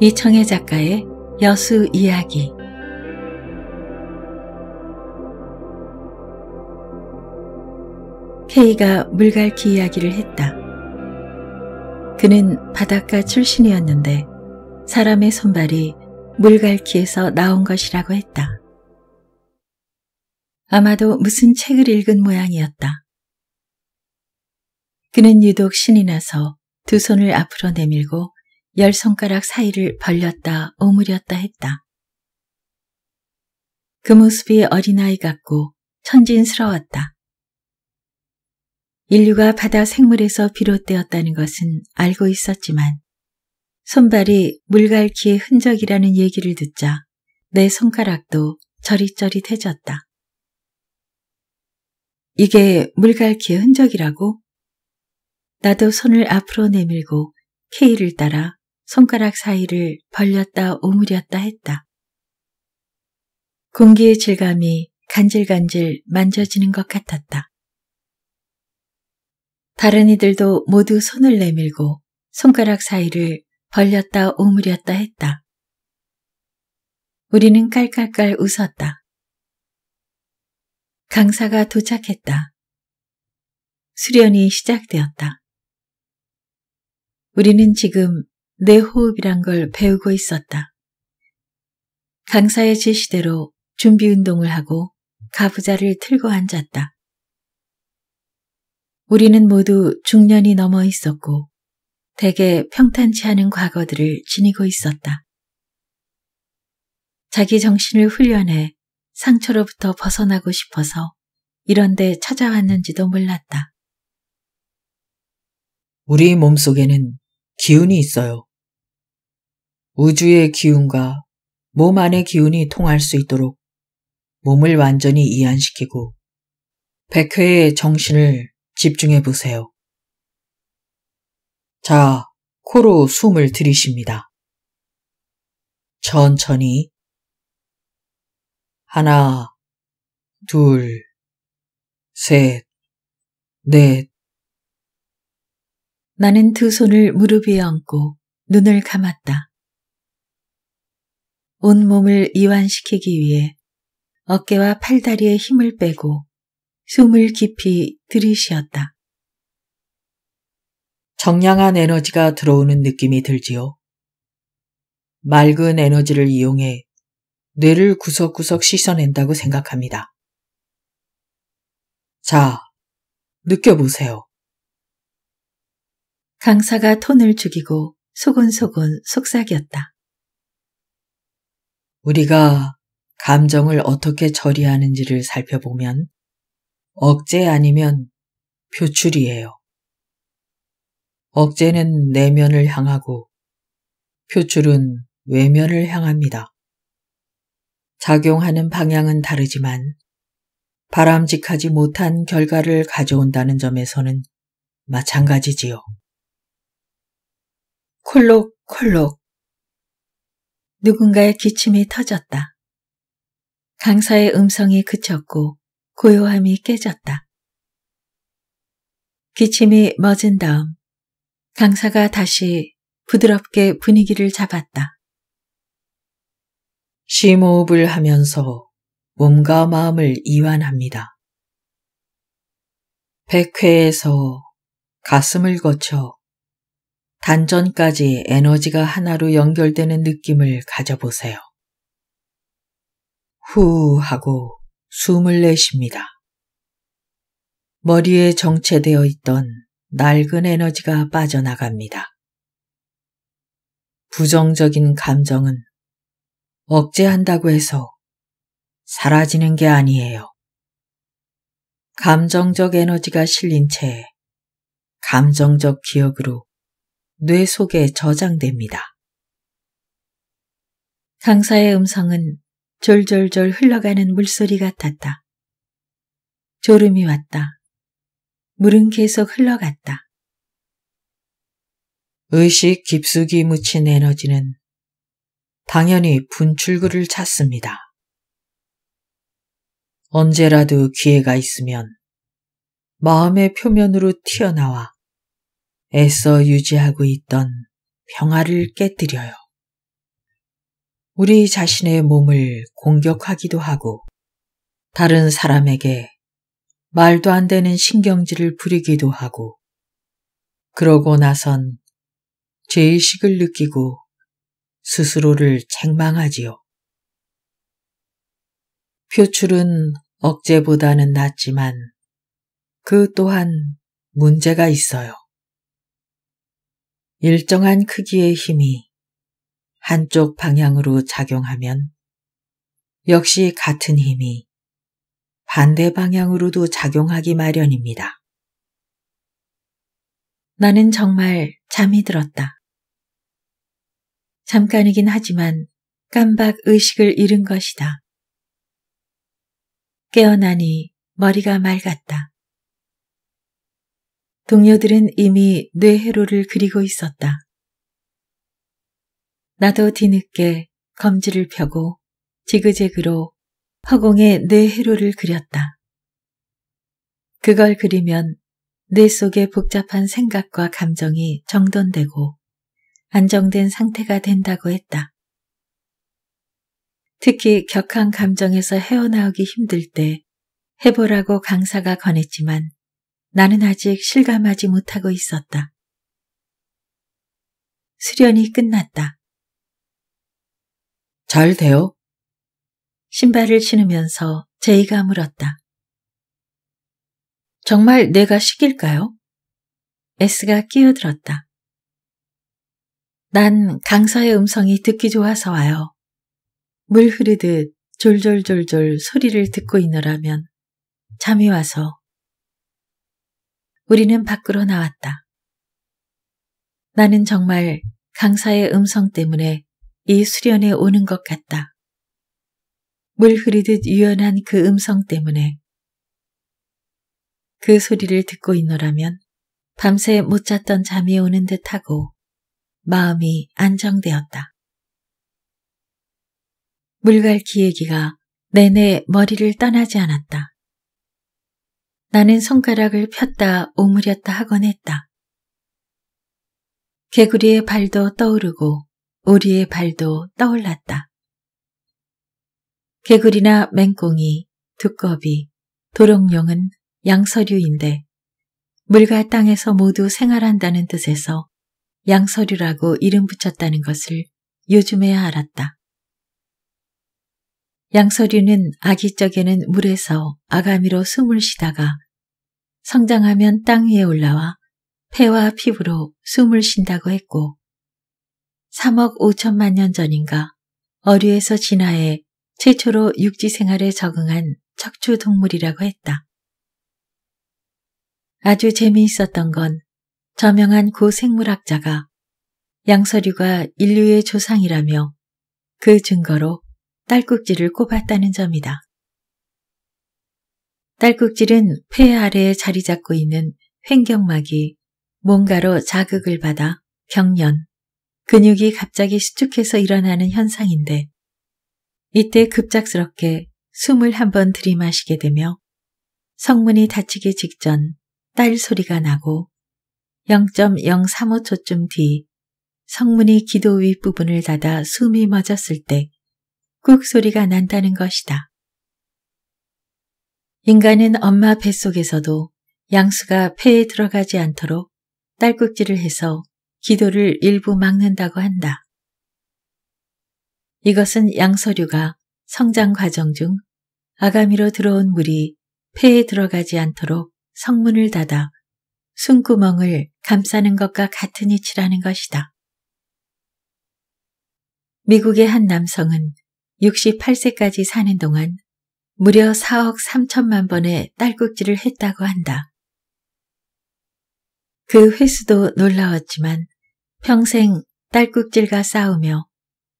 이청혜 작가의 여수 이야기 케이가 물갈퀴 이야기를 했다. 그는 바닷가 출신이었는데 사람의 손발이 물갈퀴에서 나온 것이라고 했다. 아마도 무슨 책을 읽은 모양이었다. 그는 유독 신이 나서 두 손을 앞으로 내밀고 열 손가락 사이를 벌렸다 오므렸다 했다. 그 모습이 어린아이 같고 천진스러웠다. 인류가 바다 생물에서 비롯되었다는 것은 알고 있었지만 손발이 물갈퀴의 흔적이라는 얘기를 듣자 내 손가락도 저릿저릿해졌다. 이게 물갈퀴의 흔적이라고? 나도 손을 앞으로 내밀고 K를 따라 손가락 사이를 벌렸다 오므렸다 했다. 공기의 질감이 간질간질 만져지는 것 같았다. 다른 이들도 모두 손을 내밀고 손가락 사이를 벌렸다 오므렸다 했다. 우리는 깔깔깔 웃었다. 강사가 도착했다. 수련이 시작되었다. 우리는 지금 내 호흡이란 걸 배우고 있었다. 강사의 지시대로 준비 운동을 하고 가부자를 틀고 앉았다. 우리는 모두 중년이 넘어 있었고 대개 평탄치 않은 과거들을 지니고 있었다. 자기 정신을 훈련해 상처로부터 벗어나고 싶어서 이런데 찾아왔는지도 몰랐다. 우리 몸속에는 기운이 있어요. 우주의 기운과 몸 안의 기운이 통할 수 있도록 몸을 완전히 이완시키고 백회의 정신을 집중해 보세요. 자, 코로 숨을 들이십니다. 천천히 하나, 둘, 셋, 넷, 나는 두 손을 무릎 위에 얹고 눈을 감았다. 온몸을 이완시키기 위해 어깨와 팔다리에 힘을 빼고 숨을 깊이 들이쉬었다. 정량한 에너지가 들어오는 느낌이 들지요. 맑은 에너지를 이용해 뇌를 구석구석 씻어낸다고 생각합니다. 자, 느껴보세요. 강사가 톤을 죽이고 소곤소곤 속삭였다. 우리가 감정을 어떻게 처리하는지를 살펴보면 억제 아니면 표출이에요. 억제는 내면을 향하고 표출은 외면을 향합니다. 작용하는 방향은 다르지만 바람직하지 못한 결과를 가져온다는 점에서는 마찬가지지요. 콜록콜록. 누군가의 기침이 터졌다. 강사의 음성이 그쳤고 고요함이 깨졌다. 기침이 멎은 다음 강사가 다시 부드럽게 분위기를 잡았다. 심호흡을 하면서 몸과 마음을 이완합니다. 백회에서 가슴을 거쳐 단전까지 에너지가 하나로 연결되는 느낌을 가져보세요. 후 하고 숨을 내쉽니다. 머리에 정체되어 있던 낡은 에너지가 빠져나갑니다. 부정적인 감정은 억제한다고 해서 사라지는 게 아니에요. 감정적 에너지가 실린 채 감정적 기억으로 뇌 속에 저장됩니다. 강사의 음성은 졸졸졸 흘러가는 물소리 같았다. 졸음이 왔다. 물은 계속 흘러갔다. 의식 깊숙이 묻힌 에너지는 당연히 분출구를 찾습니다. 언제라도 기회가 있으면 마음의 표면으로 튀어나와 애써 유지하고 있던 평화를 깨뜨려요. 우리 자신의 몸을 공격하기도 하고 다른 사람에게 말도 안 되는 신경질을 부리기도 하고 그러고 나선 죄의식을 느끼고 스스로를 책망하지요. 표출은 억제보다는 낫지만 그 또한 문제가 있어요. 일정한 크기의 힘이 한쪽 방향으로 작용하면 역시 같은 힘이 반대 방향으로도 작용하기 마련입니다. 나는 정말 잠이 들었다. 잠깐이긴 하지만 깜박 의식을 잃은 것이다. 깨어나니 머리가 맑았다. 동료들은 이미 뇌회로를 그리고 있었다. 나도 뒤늦게 검지를 펴고 지그재그로 허공에 뇌회로를 그렸다. 그걸 그리면 뇌 속의 복잡한 생각과 감정이 정돈되고 안정된 상태가 된다고 했다. 특히 격한 감정에서 헤어나오기 힘들 때 해보라고 강사가 권했지만 나는 아직 실감하지 못하고 있었다. 수련이 끝났다. 잘 돼요? 신발을 신으면서 제이가 물었다. 정말 내가 시킬까요? 에스가 끼어들었다. 난강사의 음성이 듣기 좋아서 와요. 물 흐르듯 졸졸졸졸 소리를 듣고 있느라면 잠이 와서 우리는 밖으로 나왔다. 나는 정말 강사의 음성 때문에 이 수련에 오는 것 같다. 물 흐리듯 유연한 그 음성 때문에 그 소리를 듣고 있노라면 밤새 못 잤던 잠이 오는 듯하고 마음이 안정되었다. 물갈기 얘기가 내내 머리를 떠나지 않았다. 나는 손가락을 폈다 오므렸다 하곤 했다. 개구리의 발도 떠오르고 우리의 발도 떠올랐다. 개구리나 맹꽁이, 두꺼비, 도롱뇽은 양서류인데 물과 땅에서 모두 생활한다는 뜻에서 양서류라고 이름 붙였다는 것을 요즘에야 알았다. 양서류는 아기 적에는 물에서 아가미로 숨을 쉬다가 성장하면 땅 위에 올라와 폐와 피부로 숨을 쉰다고 했고 3억 5천만 년 전인가 어류에서 진화해 최초로 육지 생활에 적응한 척추 동물이라고 했다. 아주 재미있었던 건 저명한 고 생물학자가 양서류가 인류의 조상이라며 그 증거로 딸꾹질을 꼽았다는 점이다. 딸꾹질은 폐 아래에 자리 잡고 있는 횡경막이 뭔가로 자극을 받아 경련, 근육이 갑자기 수축해서 일어나는 현상인데 이때 급작스럽게 숨을 한번 들이마시게 되며 성문이 닫히기 직전 딸 소리가 나고 0.035초쯤 뒤 성문이 기도 윗부분을 닫아 숨이 멎었을 때 꾹 소리가 난다는 것이다. 인간은 엄마 뱃속에서도 양수가 폐에 들어가지 않도록 딸꾹질을 해서 기도를 일부 막는다고 한다. 이것은 양서류가 성장 과정 중 아가미로 들어온 물이 폐에 들어가지 않도록 성문을 닫아 숨구멍을 감싸는 것과 같은 이치라는 것이다. 미국의 한 남성은 68세까지 사는 동안 무려 4억 3천만 번의 딸꾹질을 했다고 한다. 그 횟수도 놀라웠지만 평생 딸꾹질과 싸우며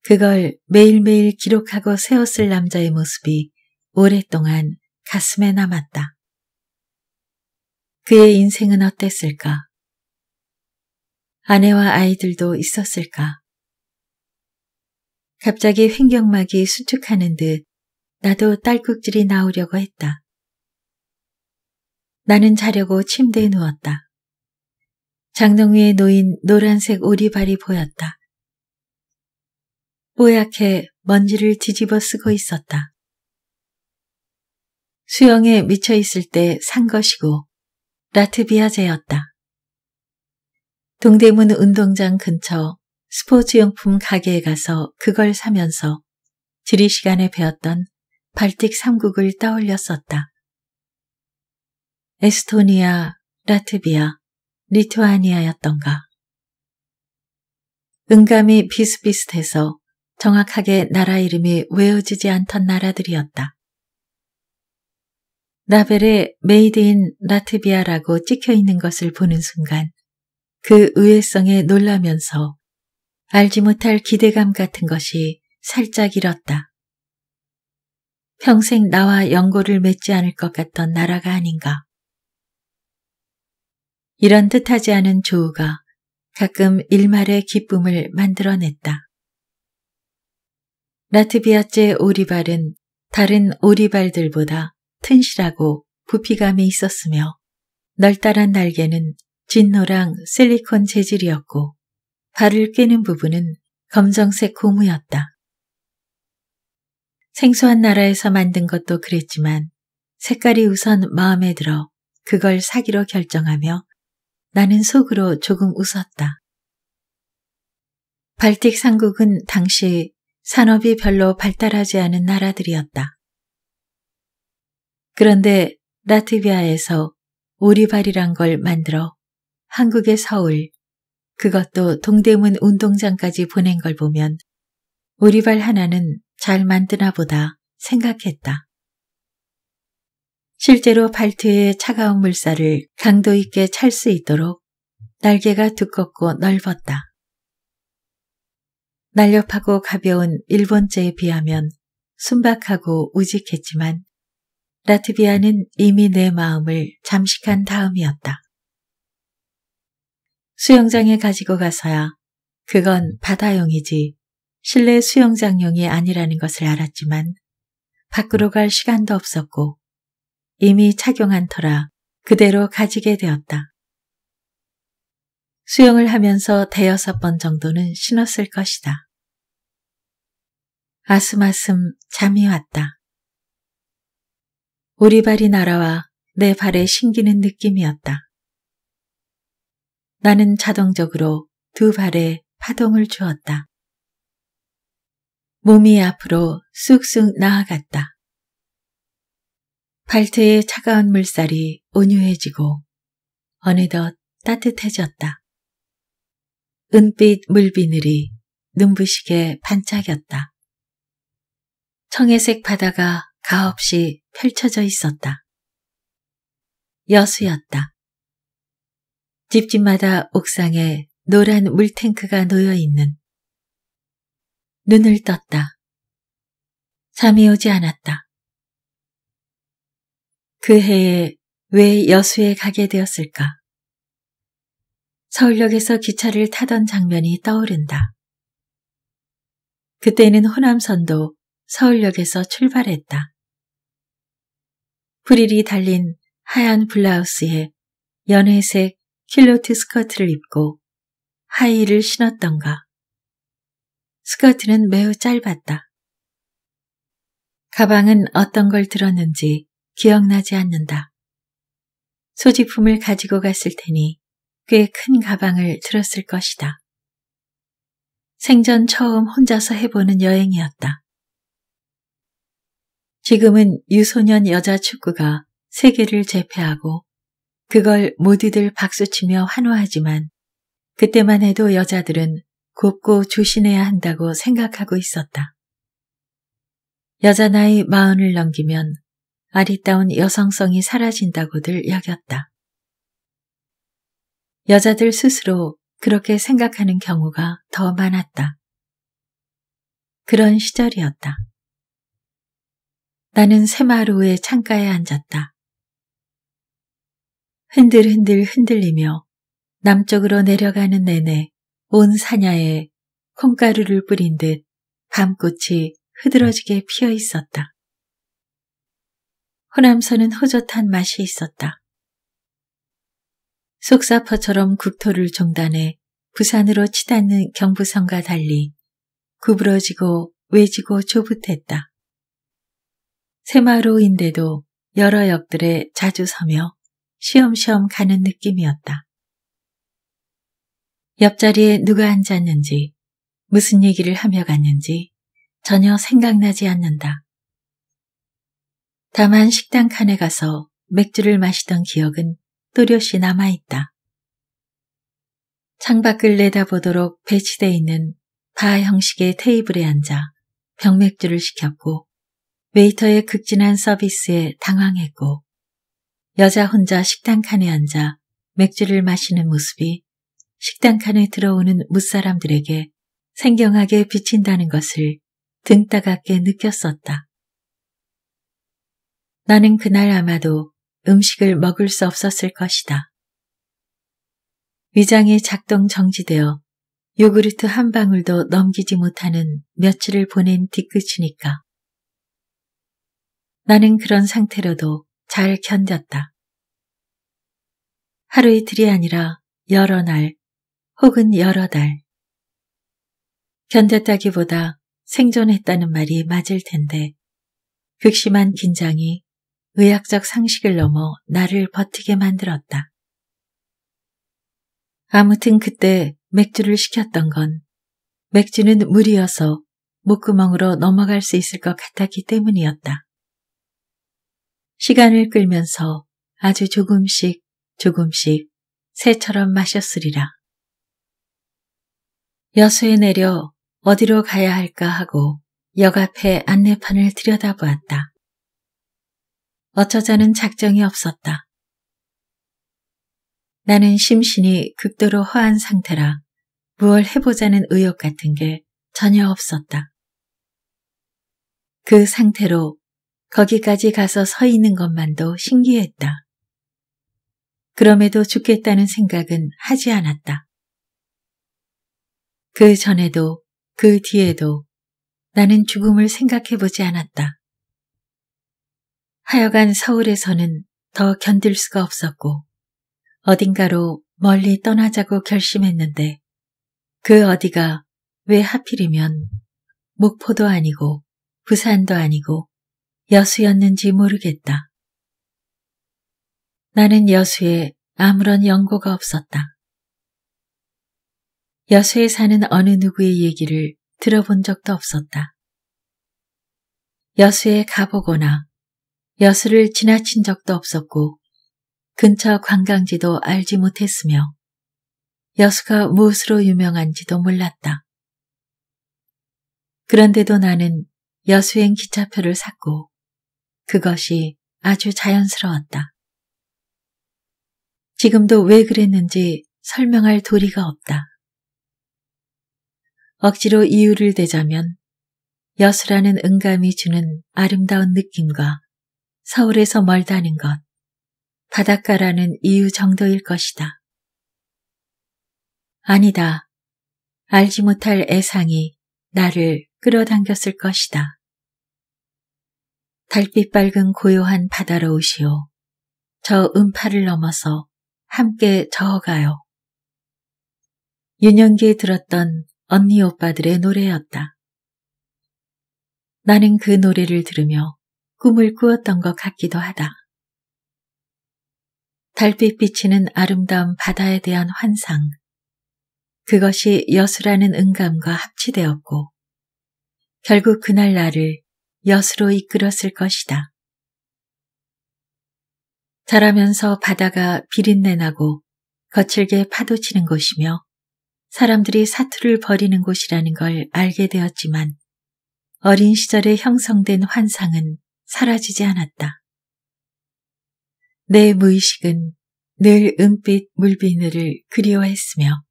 그걸 매일매일 기록하고 세웠을 남자의 모습이 오랫동안 가슴에 남았다. 그의 인생은 어땠을까? 아내와 아이들도 있었을까? 갑자기 횡격막이 수축하는 듯 나도 딸꾹질이 나오려고 했다. 나는 자려고 침대에 누웠다. 장롱 위에 놓인 노란색 오리발이 보였다. 뽀얗게 먼지를 뒤집어 쓰고 있었다. 수영에 미쳐 있을 때 산 것이고 라트비아제였다. 동대문 운동장 근처 스포츠용품 가게에 가서 그걸 사면서 지리 시간에 배웠던 발틱 3국을 떠올렸었다. 에스토니아, 라트비아, 리투아니아였던가. 음감이 비슷비슷해서 정확하게 나라 이름이 외워지지 않던 나라들이었다. 라벨에 메이드 인 라트비아라고 찍혀 있는 것을 보는 순간 그 의외성에 놀라면서 알지 못할 기대감 같은 것이 살짝 일었다. 평생 나와 연고를 맺지 않을 것 같던 나라가 아닌가. 이런 듯하지 않은 조우가 가끔 일말의 기쁨을 만들어냈다. 라트비아째 오리발은 다른 오리발들보다 튼실하고 부피감이 있었으며 널따란 날개는 진노랑 실리콘 재질이었고 발을 꿰는 부분은 검정색 고무였다. 생소한 나라에서 만든 것도 그랬지만 색깔이 우선 마음에 들어 그걸 사기로 결정하며 나는 속으로 조금 웃었다. 발틱 상국은 당시 산업이 별로 발달하지 않은 나라들이었다. 그런데 라트비아에서 오리발이란 걸 만들어 한국의 서울, 그것도 동대문 운동장까지 보낸 걸 보면 오리발 하나는 잘 만드나 보다 생각했다. 실제로 발트의 차가운 물살을 강도 있게 찰 수 있도록 날개가 두껍고 넓었다. 날렵하고 가벼운 일본제에 비하면 순박하고 우직했지만 라트비아는 이미 내 마음을 잠식한 다음이었다. 수영장에 가지고 가서야 그건 바다용이지 실내 수영장용이 아니라는 것을 알았지만 밖으로 갈 시간도 없었고 이미 착용한 터라 그대로 가지게 되었다. 수영을 하면서 대여섯 번 정도는 신었을 것이다. 아슴아슴 잠이 왔다. 우리 발이 날아와 내 발에 신기는 느낌이었다. 나는 자동적으로 두 발에 파동을 주었다. 몸이 앞으로 쑥쑥 나아갔다. 발트의 차가운 물살이 온유해지고 어느덧 따뜻해졌다. 은빛 물비늘이 눈부시게 반짝였다. 청해색 바다가 가없이 펼쳐져 있었다. 여수였다. 집집마다 옥상에 노란 물탱크가 놓여 있는 눈을 떴다. 잠이 오지 않았다. 그 해에 왜 여수에 가게 되었을까? 서울역에서 기차를 타던 장면이 떠오른다. 그때는 호남선도 서울역에서 출발했다. 프릴이 달린 하얀 블라우스에 연회색 킬로트 스커트를 입고 하이힐을 신었던가 스커트는 매우 짧았다. 가방은 어떤 걸 들었는지 기억나지 않는다. 소지품을 가지고 갔을 테니 꽤 큰 가방을 들었을 것이다. 생전 처음 혼자서 해보는 여행이었다. 지금은 유소년 여자 축구가 세계를 제패하고 그걸 모두들 박수치며 환호하지만 그때만 해도 여자들은 곱고 조심해야 한다고 생각하고 있었다. 여자 나이 마흔을 넘기면 아리따운 여성성이 사라진다고들 여겼다. 여자들 스스로 그렇게 생각하는 경우가 더 많았다. 그런 시절이었다. 나는 새마루의 창가에 앉았다. 흔들흔들 흔들리며 남쪽으로 내려가는 내내 온 사냐에 콩가루를 뿌린 듯 밤꽃이 흐드러지게 피어 있었다. 호남선은 허젓한 맛이 있었다. 속사포처럼 국토를 종단해 부산으로 치닫는 경부선과 달리 구부러지고 외지고 조붓했다. 새마루인데도 여러 역들에 자주 서며 시험시험 가는 느낌이었다. 옆자리에 누가 앉았는지, 무슨 얘기를 하며 갔는지 전혀 생각나지 않는다. 다만 식당 칸에 가서 맥주를 마시던 기억은 또렷이 남아있다. 창밖을 내다보도록 배치돼 있는 바 형식의 테이블에 앉아 병맥주를 시켰고 웨이터의 극진한 서비스에 당황했고 여자 혼자 식당 칸에 앉아 맥주를 마시는 모습이 식당 칸에 들어오는 무사람들에게 생경하게 비친다는 것을 등 따갑게 느꼈었다. 나는 그날 아마도 음식을 먹을 수 없었을 것이다. 위장이 작동 정지되어 요구르트 한 방울도 넘기지 못하는 며칠을 보낸 뒤끝이니까. 나는 그런 상태로도 잘 견뎠다. 하루이틀이 아니라 여러 날 혹은 여러 달. 견뎠다기보다 생존했다는 말이 맞을 텐데 극심한 긴장이 의학적 상식을 넘어 나를 버티게 만들었다. 아무튼 그때 맥주를 시켰던 건 맥주는 물이어서 목구멍으로 넘어갈 수 있을 것 같았기 때문이었다. 시간을 끌면서 아주 조금씩 조금씩 새처럼 마셨으리라. 여수에 내려 어디로 가야 할까 하고 역 앞에 안내판을 들여다보았다. 어쩌자는 작정이 없었다. 나는 심신이 극도로 허한 상태라 무얼 해보자는 의욕 같은 게 전혀 없었다. 그 상태로 거기까지 가서 서 있는 것만도 신기했다. 그럼에도 죽겠다는 생각은 하지 않았다. 그 전에도 그 뒤에도 나는 죽음을 생각해 보지 않았다. 하여간 서울에서는 더 견딜 수가 없었고 어딘가로 멀리 떠나자고 결심했는데 그 어디가 왜 하필이면 목포도 아니고 부산도 아니고 여수였는지 모르겠다. 나는 여수에 아무런 연고가 없었다. 여수에 사는 어느 누구의 얘기를 들어본 적도 없었다. 여수에 가보거나 여수를 지나친 적도 없었고 근처 관광지도 알지 못했으며 여수가 무엇으로 유명한지도 몰랐다. 그런데도 나는 여수행 기차표를 샀고 그것이 아주 자연스러웠다. 지금도 왜 그랬는지 설명할 도리가 없다. 억지로 이유를 대자면 여수라는 은감이 주는 아름다운 느낌과 서울에서 멀다는 것, 바닷가라는 이유 정도일 것이다. 아니다. 알지 못할 애상이 나를 끌어당겼을 것이다. 달빛 밝은 고요한 바다로 오시오. 저 음파를 넘어서 함께 저어가요. 윤영기에 들었던 언니 오빠들의 노래였다. 나는 그 노래를 들으며 꿈을 꾸었던 것 같기도 하다. 달빛 비치는 아름다운 바다에 대한 환상, 그것이 여수라는 응감과 합치되었고, 결국 그날 나를 여수로 이끌었을 것이다. 자라면서 바다가 비린내나고 거칠게 파도치는 곳이며 사람들이 사투를 벌이는 곳이라는 걸 알게 되었지만 어린 시절에 형성된 환상은 사라지지 않았다. 내 무의식은 늘 은빛 물비늘을 그리워했으며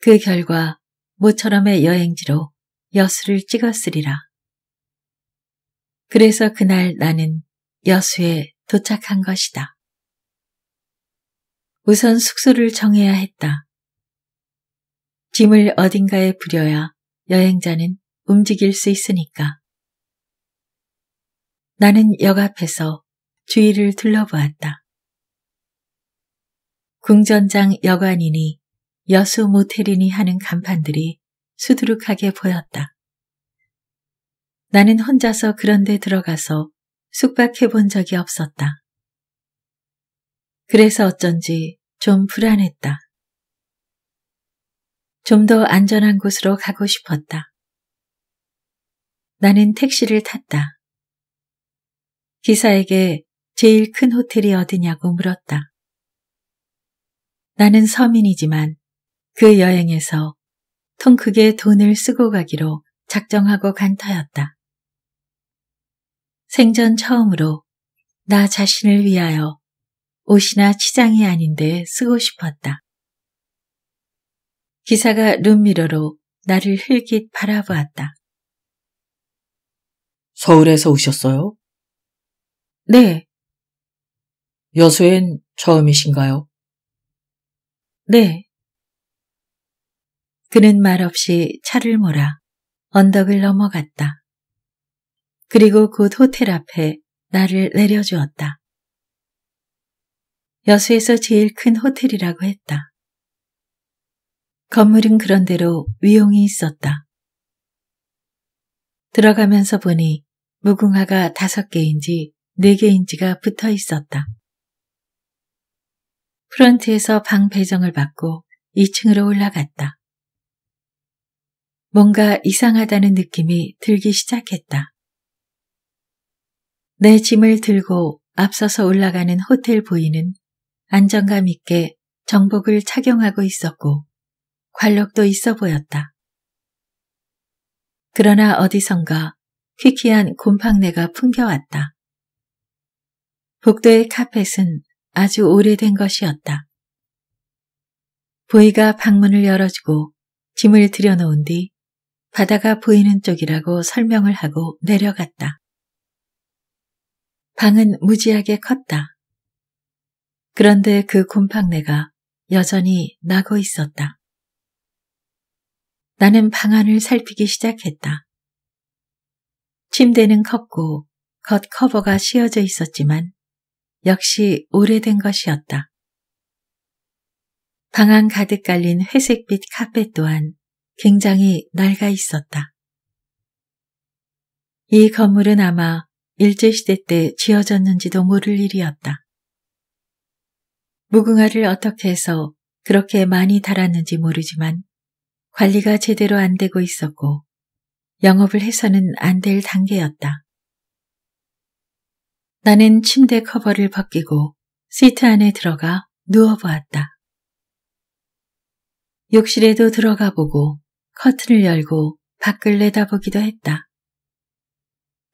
그 결과 모처럼의 여행지로 여수를 찍었으리라. 그래서 그날 나는 여수에 도착한 것이다. 우선 숙소를 정해야 했다. 짐을 어딘가에 부려야 여행자는 움직일 수 있으니까. 나는 역 앞에서 주위를 둘러보았다. 궁전장 여관이니 여수 모텔이니 하는 간판들이 수두룩하게 보였다. 나는 혼자서 그런데 들어가서 숙박해 본 적이 없었다. 그래서 어쩐지 좀 불안했다. 좀더 안전한 곳으로 가고 싶었다. 나는 택시를 탔다. 기사에게 제일 큰 호텔이 어디냐고 물었다. 나는 서민이지만 그 여행에서 통 크게 돈을 쓰고 가기로 작정하고 간 터였다. 생전 처음으로 나 자신을 위하여 옷이나 치장이 아닌데 쓰고 싶었다. 기사가 룸미러로 나를 흘깃 바라보았다. 서울에서 오셨어요? 네. 여수엔 처음이신가요? 네. 그는 말없이 차를 몰아 언덕을 넘어갔다. 그리고 곧 호텔 앞에 나를 내려주었다. 여수에서 제일 큰 호텔이라고 했다. 건물은 그런대로 위용이 있었다. 들어가면서 보니 무궁화가 다섯 개인지 네 개인지가 붙어 있었다. 프런트에서 방 배정을 받고 2층으로 올라갔다. 뭔가 이상하다는 느낌이 들기 시작했다. 내 짐을 들고 앞서서 올라가는 호텔 보이는 안정감 있게 정복을 착용하고 있었고 관록도 있어 보였다. 그러나 어디선가 퀴퀴한 곰팡내가 풍겨왔다. 복도의 카펫은 아주 오래된 것이었다. 보이가 방문을 열어주고 짐을 들여놓은 뒤 바다가 보이는 쪽이라고 설명을 하고 내려갔다. 방은 무지하게 컸다. 그런데 그 곰팡내가 여전히 나고 있었다. 나는 방안을 살피기 시작했다. 침대는 컸고 겉 커버가 씌어져 있었지만 역시 오래된 것이었다. 방안 가득 깔린 회색빛 카펫 또한 굉장히 낡아 있었다. 이 건물은 아마 일제시대 때 지어졌는지도 모를 일이었다. 무궁화를 어떻게 해서 그렇게 많이 달았는지 모르지만 관리가 제대로 안 되고 있었고 영업을 해서는 안 될 단계였다. 나는 침대 커버를 벗기고 시트 안에 들어가 누워보았다. 욕실에도 들어가 보고 커튼을 열고 밖을 내다보기도 했다.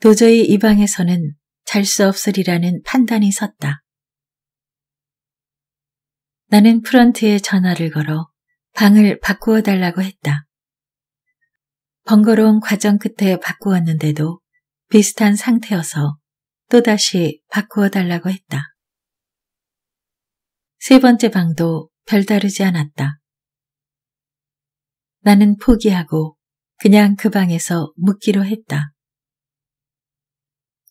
도저히 이 방에서는 잘 수 없으리라는 판단이 섰다. 나는 프런트에 전화를 걸어 방을 바꾸어 달라고 했다. 번거로운 과정 끝에 바꾸었는데도 비슷한 상태여서 또다시 바꾸어 달라고 했다. 세 번째 방도 별다르지 않았다. 나는 포기하고 그냥 그 방에서 묵기로 했다.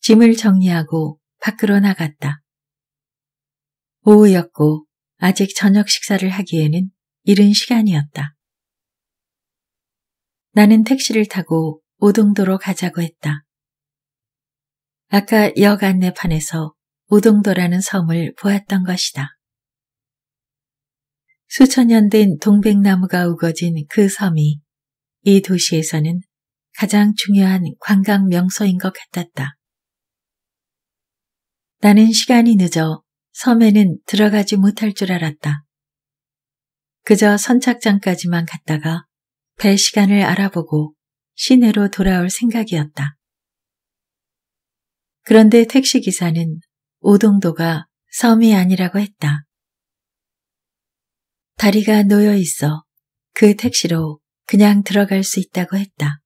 짐을 정리하고 밖으로 나갔다. 오후였고 아직 저녁 식사를 하기에는 이른 시간이었다. 나는 택시를 타고 오동도로 가자고 했다. 아까 역 안내판에서 오동도라는 섬을 보았던 것이다. 수천 년 된 동백나무가 우거진 그 섬이 이 도시에서는 가장 중요한 관광 명소인 것 같았다. 나는 시간이 늦어 섬에는 들어가지 못할 줄 알았다. 그저 선착장까지만 갔다가 배 시간을 알아보고 시내로 돌아올 생각이었다. 그런데 택시기사는 오동도가 섬이 아니라고 했다. 다리가 놓여 있어 그 택시로 그냥 들어갈 수 있다고 했다.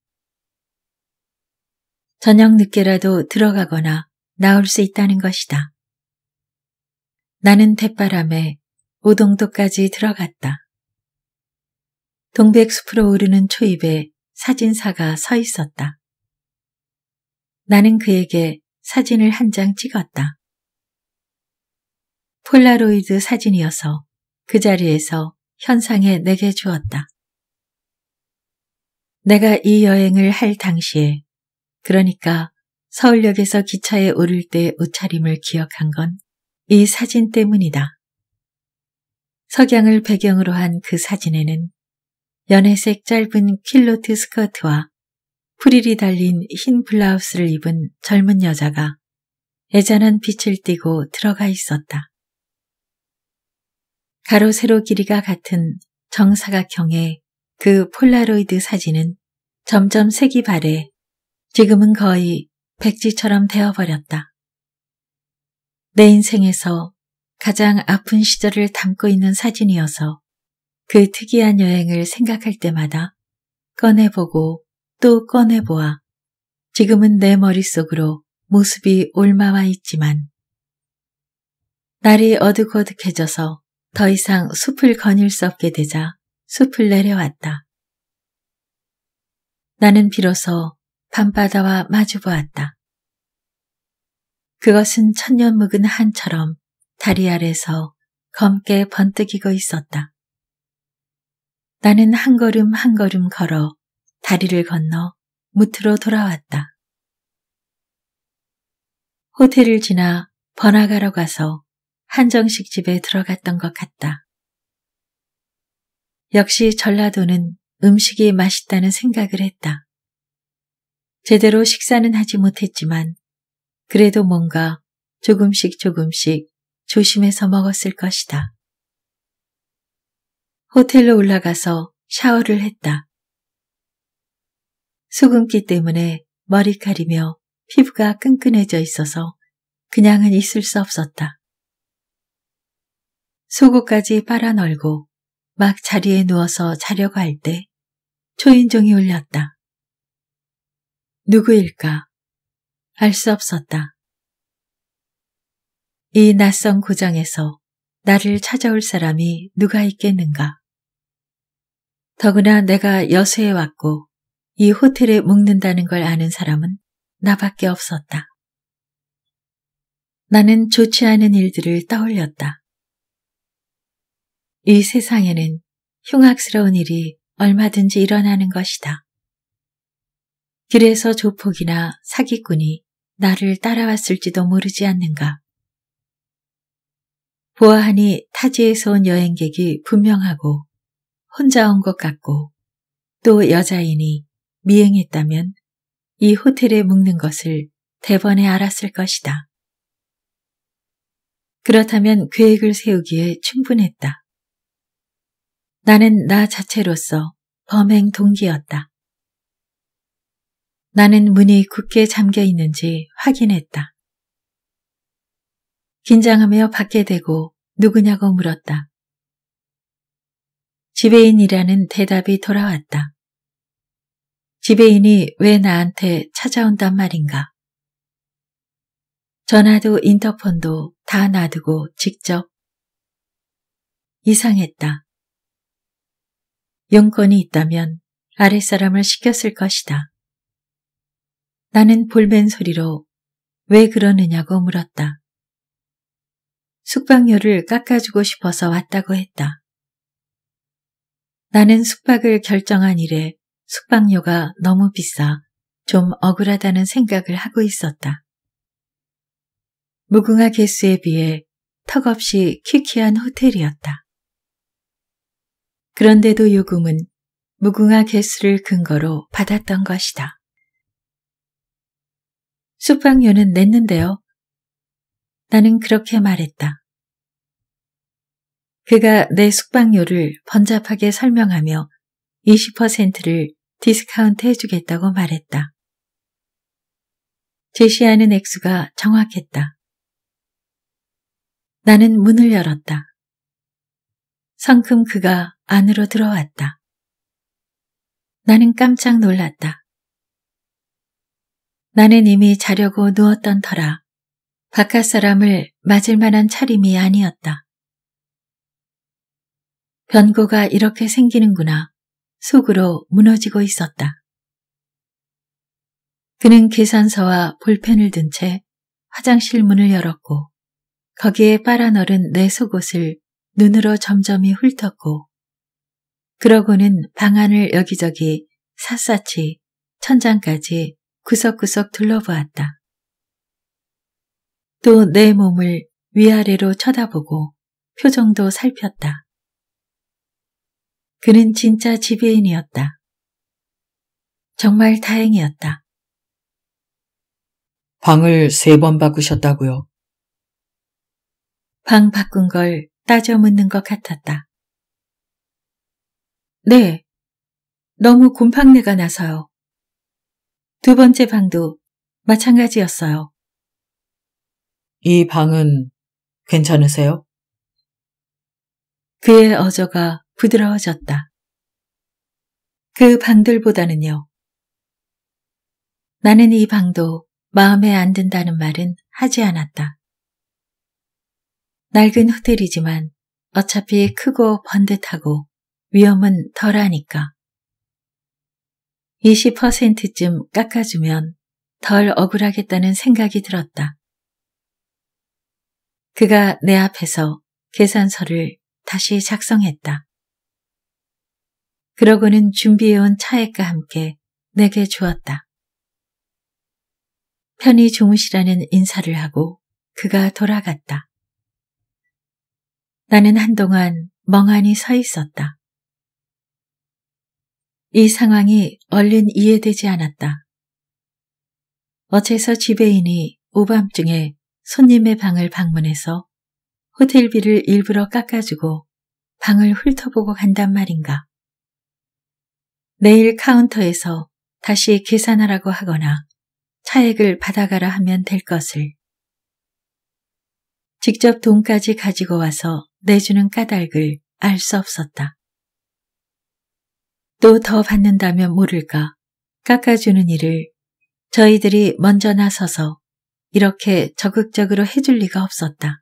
저녁 늦게라도 들어가거나 나올 수 있다는 것이다. 나는 대바람에 오동도까지 들어갔다. 동백숲으로 오르는 초입에 사진사가 서 있었다. 나는 그에게 사진을 한 장 찍었다. 폴라로이드 사진이어서 그 자리에서 현상에 내게 주었다. 내가 이 여행을 할 당시에 그러니까 서울역에서 기차에 오를 때 옷차림을 기억한 건 이 사진 때문이다. 석양을 배경으로 한 그 사진에는 연회색 짧은 킬로트 스커트와 프릴이 달린 흰 블라우스를 입은 젊은 여자가 애잔한 빛을 띠고 들어가 있었다. 가로세로 길이가 같은 정사각형의 그 폴라로이드 사진은 점점 색이 바래 지금은 거의 백지처럼 되어버렸다. 내 인생에서 가장 아픈 시절을 담고 있는 사진이어서 그 특이한 여행을 생각할 때마다 꺼내보고 또 꺼내보아 지금은 내 머릿속으로 모습이 올마와 있지만 날이 어둑어둑해져서 더 이상 숲을 거닐 수 없게 되자 숲을 내려왔다. 나는 비로소 밤바다와 마주보았다. 그것은 천년 묵은 한처럼 다리 아래서 검게 번뜩이고 있었다. 나는 한 걸음 한 걸음 걸어 다리를 건너 무트로 돌아왔다. 호텔을 지나 번화가로 가서 한정식 집에 들어갔던 것 같다. 역시 전라도는 음식이 맛있다는 생각을 했다. 제대로 식사는 하지 못했지만 그래도 뭔가 조금씩 조금씩 조심해서 먹었을 것이다. 호텔로 올라가서 샤워를 했다. 소금기 때문에 머리카리며 피부가 끈끈해져 있어서 그냥은 있을 수 없었다. 속옷까지 빨아널고 막 자리에 누워서 자려고 할 때 초인종이 울렸다. 누구일까? 알 수 없었다. 이 낯선 고장에서 나를 찾아올 사람이 누가 있겠는가? 더구나 내가 여수에 왔고 이 호텔에 묵는다는 걸 아는 사람은 나밖에 없었다. 나는 좋지 않은 일들을 떠올렸다. 이 세상에는 흉악스러운 일이 얼마든지 일어나는 것이다. 길에서 조폭이나 사기꾼이 나를 따라왔을지도 모르지 않는가. 보아하니 타지에서 온 여행객이 분명하고 혼자 온 것 같고 또 여자인이 미행했다면 이 호텔에 묵는 것을 대번에 알았을 것이다. 그렇다면 계획을 세우기에 충분했다. 나는 나 자체로서 범행 동기였다. 나는 문이 굳게 잠겨 있는지 확인했다. 긴장하며 받게 되고 누구냐고 물었다. 지배인이라는 대답이 돌아왔다. 지배인이 왜 나한테 찾아온단 말인가? 전화도 인터폰도 다 놔두고 직접 이상했다. 용건이 있다면 아랫사람을 시켰을 것이다. 나는 볼멘 소리로 왜 그러느냐고 물었다. 숙박료를 깎아주고 싶어서 왔다고 했다. 나는 숙박을 결정한 이래 숙박료가 너무 비싸 좀 억울하다는 생각을 하고 있었다. 무궁화 개수에 비해 턱없이 키키한 호텔이었다. 그런데도 요금은 무궁화 개수를 근거로 받았던 것이다. 숙박료는 냈는데요. 나는 그렇게 말했다. 그가 내 숙박료를 번잡하게 설명하며 20%를 디스카운트 해주겠다고 말했다. 제시하는 액수가 정확했다. 나는 문을 열었다. 성큼 그가 안으로 들어왔다. 나는 깜짝 놀랐다. 나는 이미 자려고 누웠던 터라 바깥 사람을 맞을 만한 차림이 아니었다. 변고가 이렇게 생기는구나 속으로 무너지고 있었다. 그는 계산서와 볼펜을 든 채 화장실 문을 열었고 거기에 빨아널은 내 속옷을 눈으로 점점이 훑었고 그러고는 방안을 여기저기 샅샅이 천장까지 구석구석 둘러보았다. 또 내 몸을 위아래로 쳐다보고 표정도 살폈다. 그는 진짜 지배인이었다. 정말 다행이었다. 방을 세 번 바꾸셨다고요? 방 바꾼 걸 따져 묻는 것 같았다. 네. 너무 곰팡내가 나서요. 두 번째 방도 마찬가지였어요. 이 방은 괜찮으세요? 그의 어조가 부드러워졌다. 그 방들보다는요. 나는 이 방도 마음에 안 든다는 말은 하지 않았다. 낡은 호텔이지만 어차피 크고 번듯하고 위험은 덜하니까. 20%쯤 깎아주면 덜 억울하겠다는 생각이 들었다. 그가 내 앞에서 계산서를 다시 작성했다. 그러고는 준비해온 차액과 함께 내게 주었다. 편히 주무시라는 인사를 하고 그가 돌아갔다. 나는 한동안 멍하니 서 있었다. 이 상황이 얼른 이해되지 않았다. 어째서 지배인이 오밤중에 손님의 방을 방문해서 호텔비를 일부러 깎아주고 방을 훑어보고 간단 말인가. 내일 카운터에서 다시 계산하라고 하거나 차액을 받아가라 하면 될 것을. 직접 돈까지 가지고 와서 내주는 까닭을 알 수 없었다. 또 더 받는다면 모를까 깎아주는 일을 저희들이 먼저 나서서 이렇게 적극적으로 해줄 리가 없었다.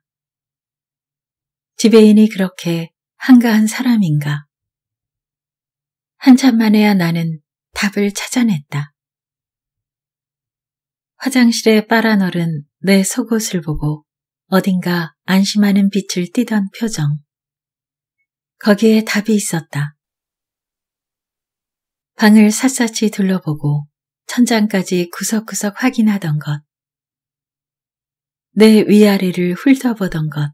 지배인이 그렇게 한가한 사람인가? 한참 만에야 나는 답을 찾아냈다. 화장실에 빨아널은 내 속옷을 보고 어딘가 안심하는 빛을 띠던 표정. 거기에 답이 있었다. 방을 샅샅이 둘러보고 천장까지 구석구석 확인하던 것. 내 위아래를 훑어보던 것.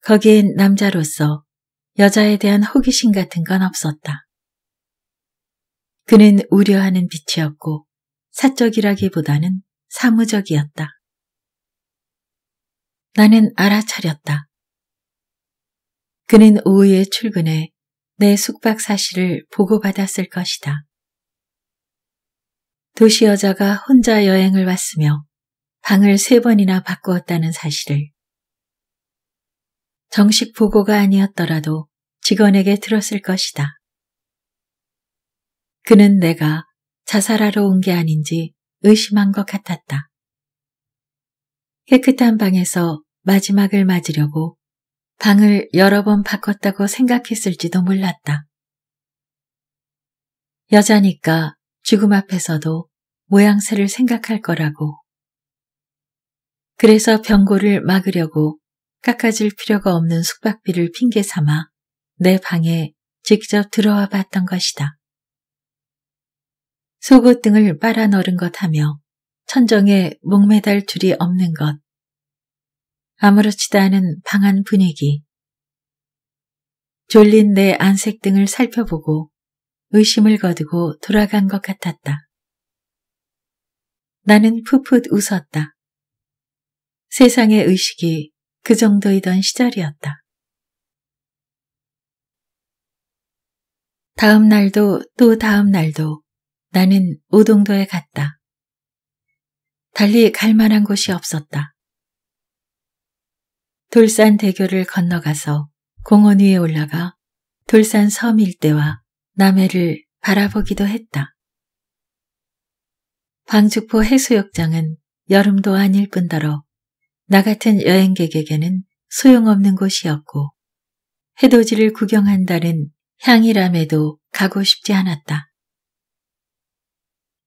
거기엔 남자로서 여자에 대한 호기심 같은 건 없었다. 그는 우려하는 빛이었고 사적이라기보다는 사무적이었다. 나는 알아차렸다. 그는 오후에 출근해 내 숙박 사실을 보고받았을 것이다. 도시 여자가 혼자 여행을 왔으며 방을 세 번이나 바꾸었다는 사실을 정식 보고가 아니었더라도 직원에게 들었을 것이다. 그는 내가 자살하러 온 게 아닌지 의심한 것 같았다. 깨끗한 방에서 마지막을 맞으려고 방을 여러 번 바꿨다고 생각했을지도 몰랐다. 여자니까 죽음 앞에서도 모양새를 생각할 거라고. 그래서 병고를 막으려고 깎아질 필요가 없는 숙박비를 핑계 삼아 내 방에 직접 들어와 봤던 것이다. 속옷 등을 빨아 널은것 하며 천정에 목매달 줄이 없는 것. 아무렇지도 않은 방안 분위기. 졸린 내 안색 등을 살펴보고 의심을 거두고 돌아간 것 같았다. 나는 풋풋 웃었다. 세상의 의식이 그 정도이던 시절이었다. 다음 날도 또 다음 날도 나는 우동도에 갔다. 달리 갈 만한 곳이 없었다. 돌산 대교를 건너가서 공원 위에 올라가 돌산 섬 일대와 남해를 바라보기도 했다. 방죽포 해수욕장은 여름도 아닐 뿐더러 나 같은 여행객에게는 소용없는 곳이었고 해돋이를 구경한다는 향이람에도 가고 싶지 않았다.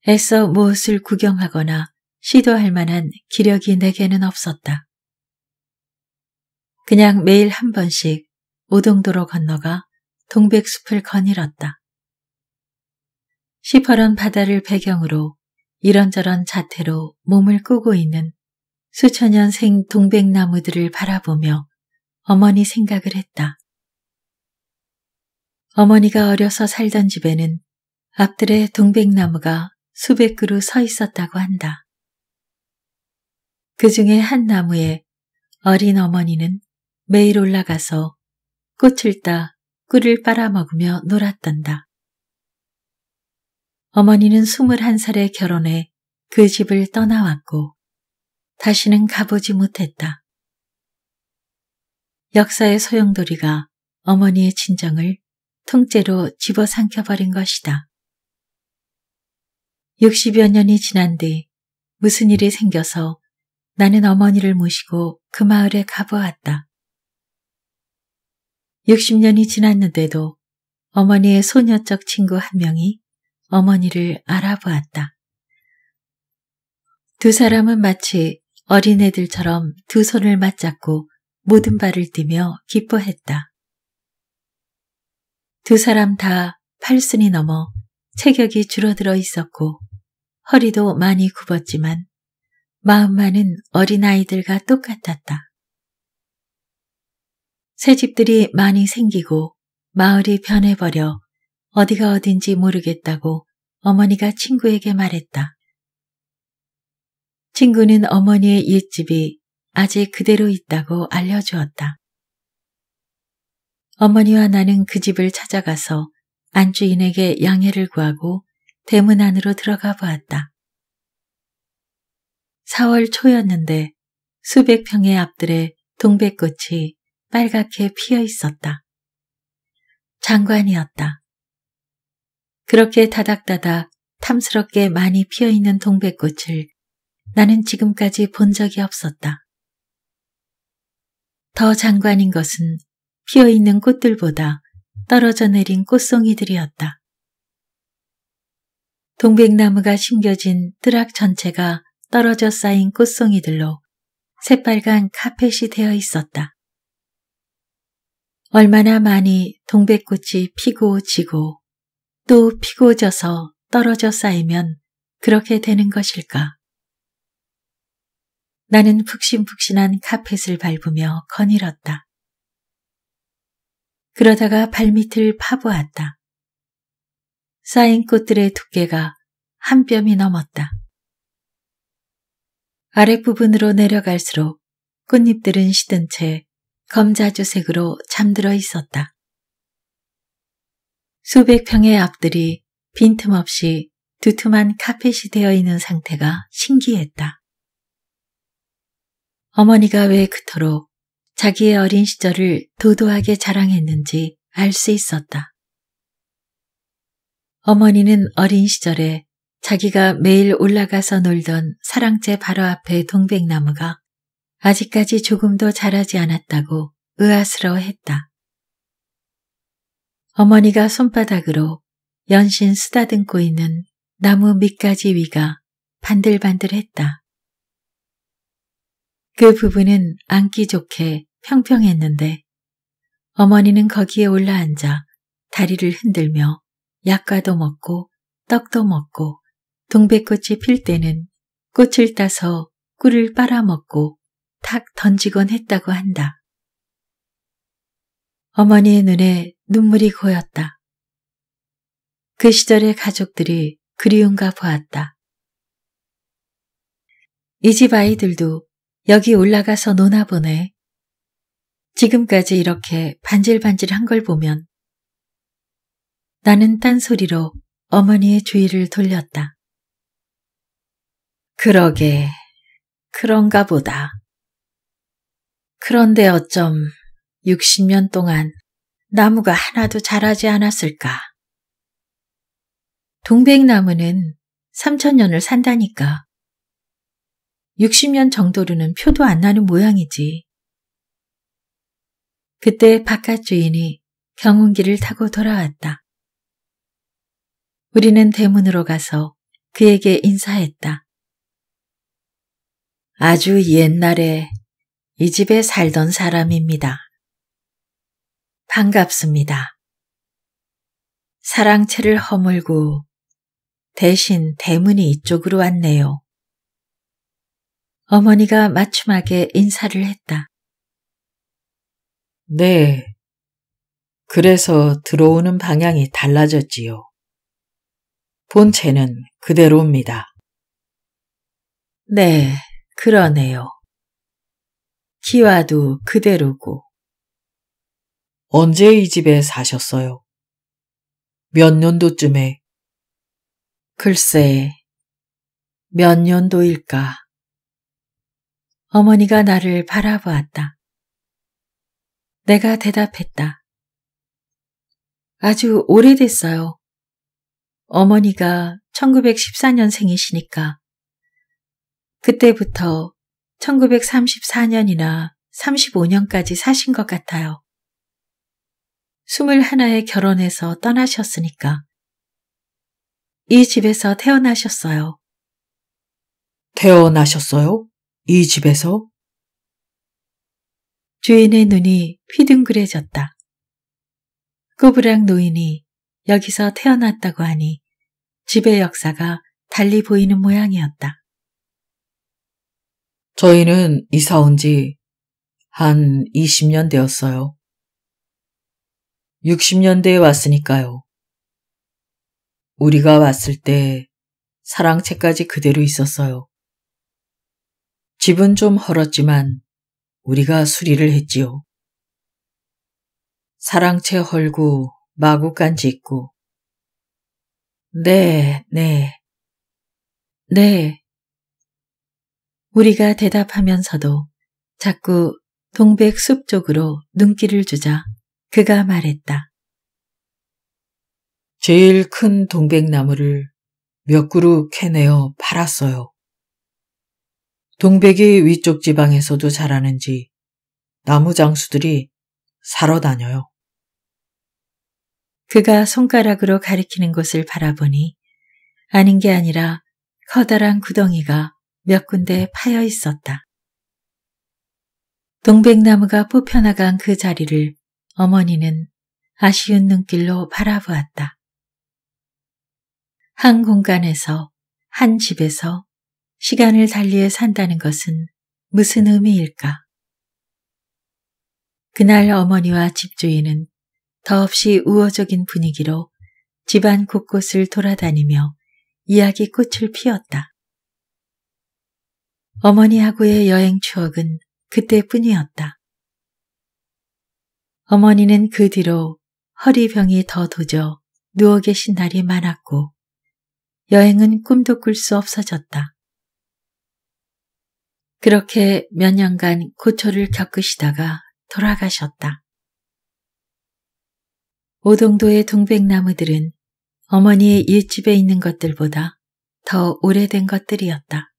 애써 무엇을 구경하거나 시도할 만한 기력이 내게는 없었다. 그냥 매일 한 번씩 오동도로 건너가 동백숲을 거닐었다. 시퍼런 바다를 배경으로 이런저런 자태로 몸을 꾸고 있는 수천 년생 동백나무들을 바라보며 어머니 생각을 했다. 어머니가 어려서 살던 집에는 앞들의 동백나무가 수백 그루 서 있었다고 한다. 그 중에 한 나무에 어린 어머니는 매일 올라가서 꽃을 따 꿀을 빨아먹으며 놀았단다. 어머니는 21살에 결혼해 그 집을 떠나왔고 다시는 가보지 못했다. 역사의 소용돌이가 어머니의 친정을 통째로 집어삼켜버린 것이다. 60여 년이 지난 뒤 무슨 일이 생겨서 나는 어머니를 모시고 그 마을에 가보았다. 60년이 지났는데도 어머니의 소녀적 친구 한 명이 어머니를 알아보았다. 두 사람은 마치 어린애들처럼 두 손을 맞잡고 모든 발을 뛰며 기뻐했다. 두 사람 다 팔순이 넘어 체격이 줄어들어 있었고 허리도 많이 굽었지만 마음만은 어린아이들과 똑같았다. 새 집들이 많이 생기고 마을이 변해버려 어디가 어딘지 모르겠다고 어머니가 친구에게 말했다. 친구는 어머니의 옛집이 아직 그대로 있다고 알려주었다. 어머니와 나는 그 집을 찾아가서 안주인에게 양해를 구하고 대문 안으로 들어가 보았다. 4월 초였는데 수백 평의 앞들에 동백꽃이 빨갛게 피어 있었다. 장관이었다. 그렇게 다닥다닥 탐스럽게 많이 피어 있는 동백꽃을 나는 지금까지 본 적이 없었다. 더 장관인 것은 피어있는 꽃들보다 떨어져 내린 꽃송이들이었다. 동백나무가 심겨진 뜨락 전체가 떨어져 쌓인 꽃송이들로 새빨간 카펫이 되어 있었다. 얼마나 많이 동백꽃이 피고 지고 또 피고 져서 떨어져 쌓이면 그렇게 되는 것일까? 나는 푹신푹신한 카펫을 밟으며 거닐었다. 그러다가 발밑을 파보았다. 쌓인 꽃들의 두께가 한 뼘이 넘었다. 아랫부분으로 내려갈수록 꽃잎들은 시든 채 검자주색으로 잠들어 있었다. 수백 평의 앞들이 빈틈없이 두툼한 카펫이 되어 있는 상태가 신기했다. 어머니가 왜 그토록 자기의 어린 시절을 도도하게 자랑했는지 알 수 있었다. 어머니는 어린 시절에 자기가 매일 올라가서 놀던 사랑채 바로 앞에 동백나무가 아직까지 조금도 자라지 않았다고 의아스러워했다. 어머니가 손바닥으로 연신 쓰다듬고 있는 나무 밑까지 위가 반들반들했다. 그부분은 앉기 좋게 평평했는데 어머니는 거기에 올라앉아 다리를 흔들며 약과도 먹고 떡도 먹고 동백꽃이 필 때는 꽃을 따서 꿀을 빨아먹고 탁 던지곤 했다고 한다. 어머니의 눈에 눈물이 고였다. 그 시절의 가족들이 그리운가 보았다. 이 집 아이들도 여기 올라가서 노나 보네. 지금까지 이렇게 반질반질한 걸 보면 나는 딴소리로 어머니의 주의를 돌렸다. 그러게, 그런가 보다. 그런데 어쩜 60년 동안 나무가 하나도 자라지 않았을까? 동백나무는 3천년을 산다니까. 60년 정도로는 표도 안 나는 모양이지. 그때 바깥 주인이 경운기를 타고 돌아왔다. 우리는 대문으로 가서 그에게 인사했다. 아주 옛날에 이 집에 살던 사람입니다. 반갑습니다. 사랑채를 허물고 대신 대문이 이쪽으로 왔네요. 어머니가 맞춤하게 인사를 했다. 네. 그래서 들어오는 방향이 달라졌지요. 본체는 그대로입니다. 네, 그러네요. 키와도 그대로고. 언제 이 집에 사셨어요? 몇 년도쯤에? 글쎄, 몇 년도일까? 어머니가 나를 바라보았다. 내가 대답했다. 아주 오래됐어요. 어머니가 1914년생이시니까. 그때부터 1934년이나 35년까지 사신 것 같아요. 21에 결혼해서 떠나셨으니까. 이 집에서 태어나셨어요. 태어나셨어요? 이 집에서? 주인의 눈이 휘둥그레졌다. 꼬부랑 노인이 여기서 태어났다고 하니 집의 역사가 달리 보이는 모양이었다. 저희는 이사 온 지 한 20년 되었어요. 60년대에 왔으니까요. 우리가 왔을 때 사랑채까지 그대로 있었어요. 집은 좀 헐었지만 우리가 수리를 했지요. 사랑채 헐고 마구간 짓고 네, 네, 네. 우리가 대답하면서도 자꾸 동백숲 쪽으로 눈길을 주자 그가 말했다. 제일 큰 동백나무를 몇 그루 캐내어 팔았어요. 동백이 위쪽 지방에서도 자라는지 나무 장수들이 사러 다녀요. 그가 손가락으로 가리키는 곳을 바라보니 아닌 게 아니라 커다란 구덩이가 몇 군데 파여 있었다. 동백나무가 뽑혀나간 그 자리를 어머니는 아쉬운 눈길로 바라보았다. 한 공간에서, 한 집에서 시간을 달리해 산다는 것은 무슨 의미일까? 그날 어머니와 집주인은 더없이 우호적인 분위기로 집안 곳곳을 돌아다니며 이야기 꽃을 피웠다. 어머니하고의 여행 추억은 그때뿐이었다. 어머니는 그 뒤로 허리병이 더 도져 누워 계신 날이 많았고 여행은 꿈도 꿀 수 없어졌다. 그렇게 몇 년간 고초를 겪으시다가 돌아가셨다. 오동도의 동백나무들은 어머니의 옛집에 있는 것들보다 더 오래된 것들이었다.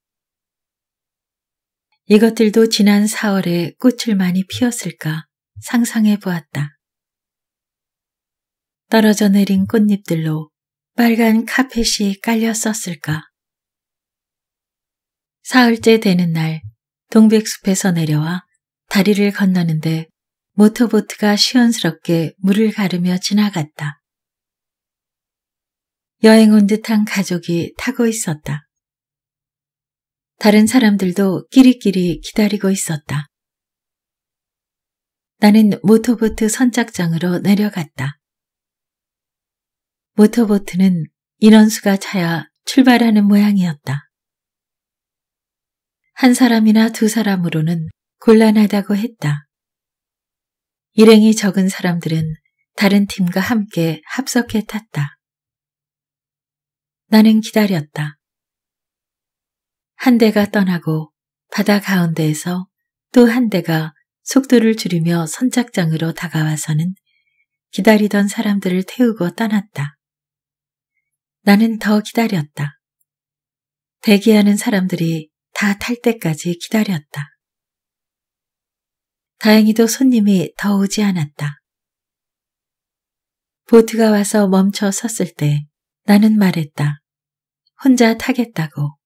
이것들도 지난 4월에 꽃을 많이 피었을까 상상해 보았다. 떨어져 내린 꽃잎들로 빨간 카펫이 깔렸었을까. 사흘째 되는 날 동백숲에서 내려와 다리를 건너는데 모터보트가 시원스럽게 물을 가르며 지나갔다. 여행 온 듯한 가족이 타고 있었다. 다른 사람들도 끼리끼리 기다리고 있었다. 나는 모터보트 선착장으로 내려갔다. 모터보트는 인원수가 차야 출발하는 모양이었다. 한 사람이나 두 사람으로는 곤란하다고 했다. 일행이 적은 사람들은 다른 팀과 함께 합석해 탔다. 나는 기다렸다. 한 대가 떠나고 바다 가운데에서 또 한 대가 속도를 줄이며 선착장으로 다가와서는 기다리던 사람들을 태우고 떠났다. 나는 더 기다렸다. 대기하는 사람들이 다탈 때까지 기다렸다. 다행히도 손님이 더 오지 않았다. 보트가 와서 멈춰 섰을 때 나는 말했다. 혼자 타겠다고.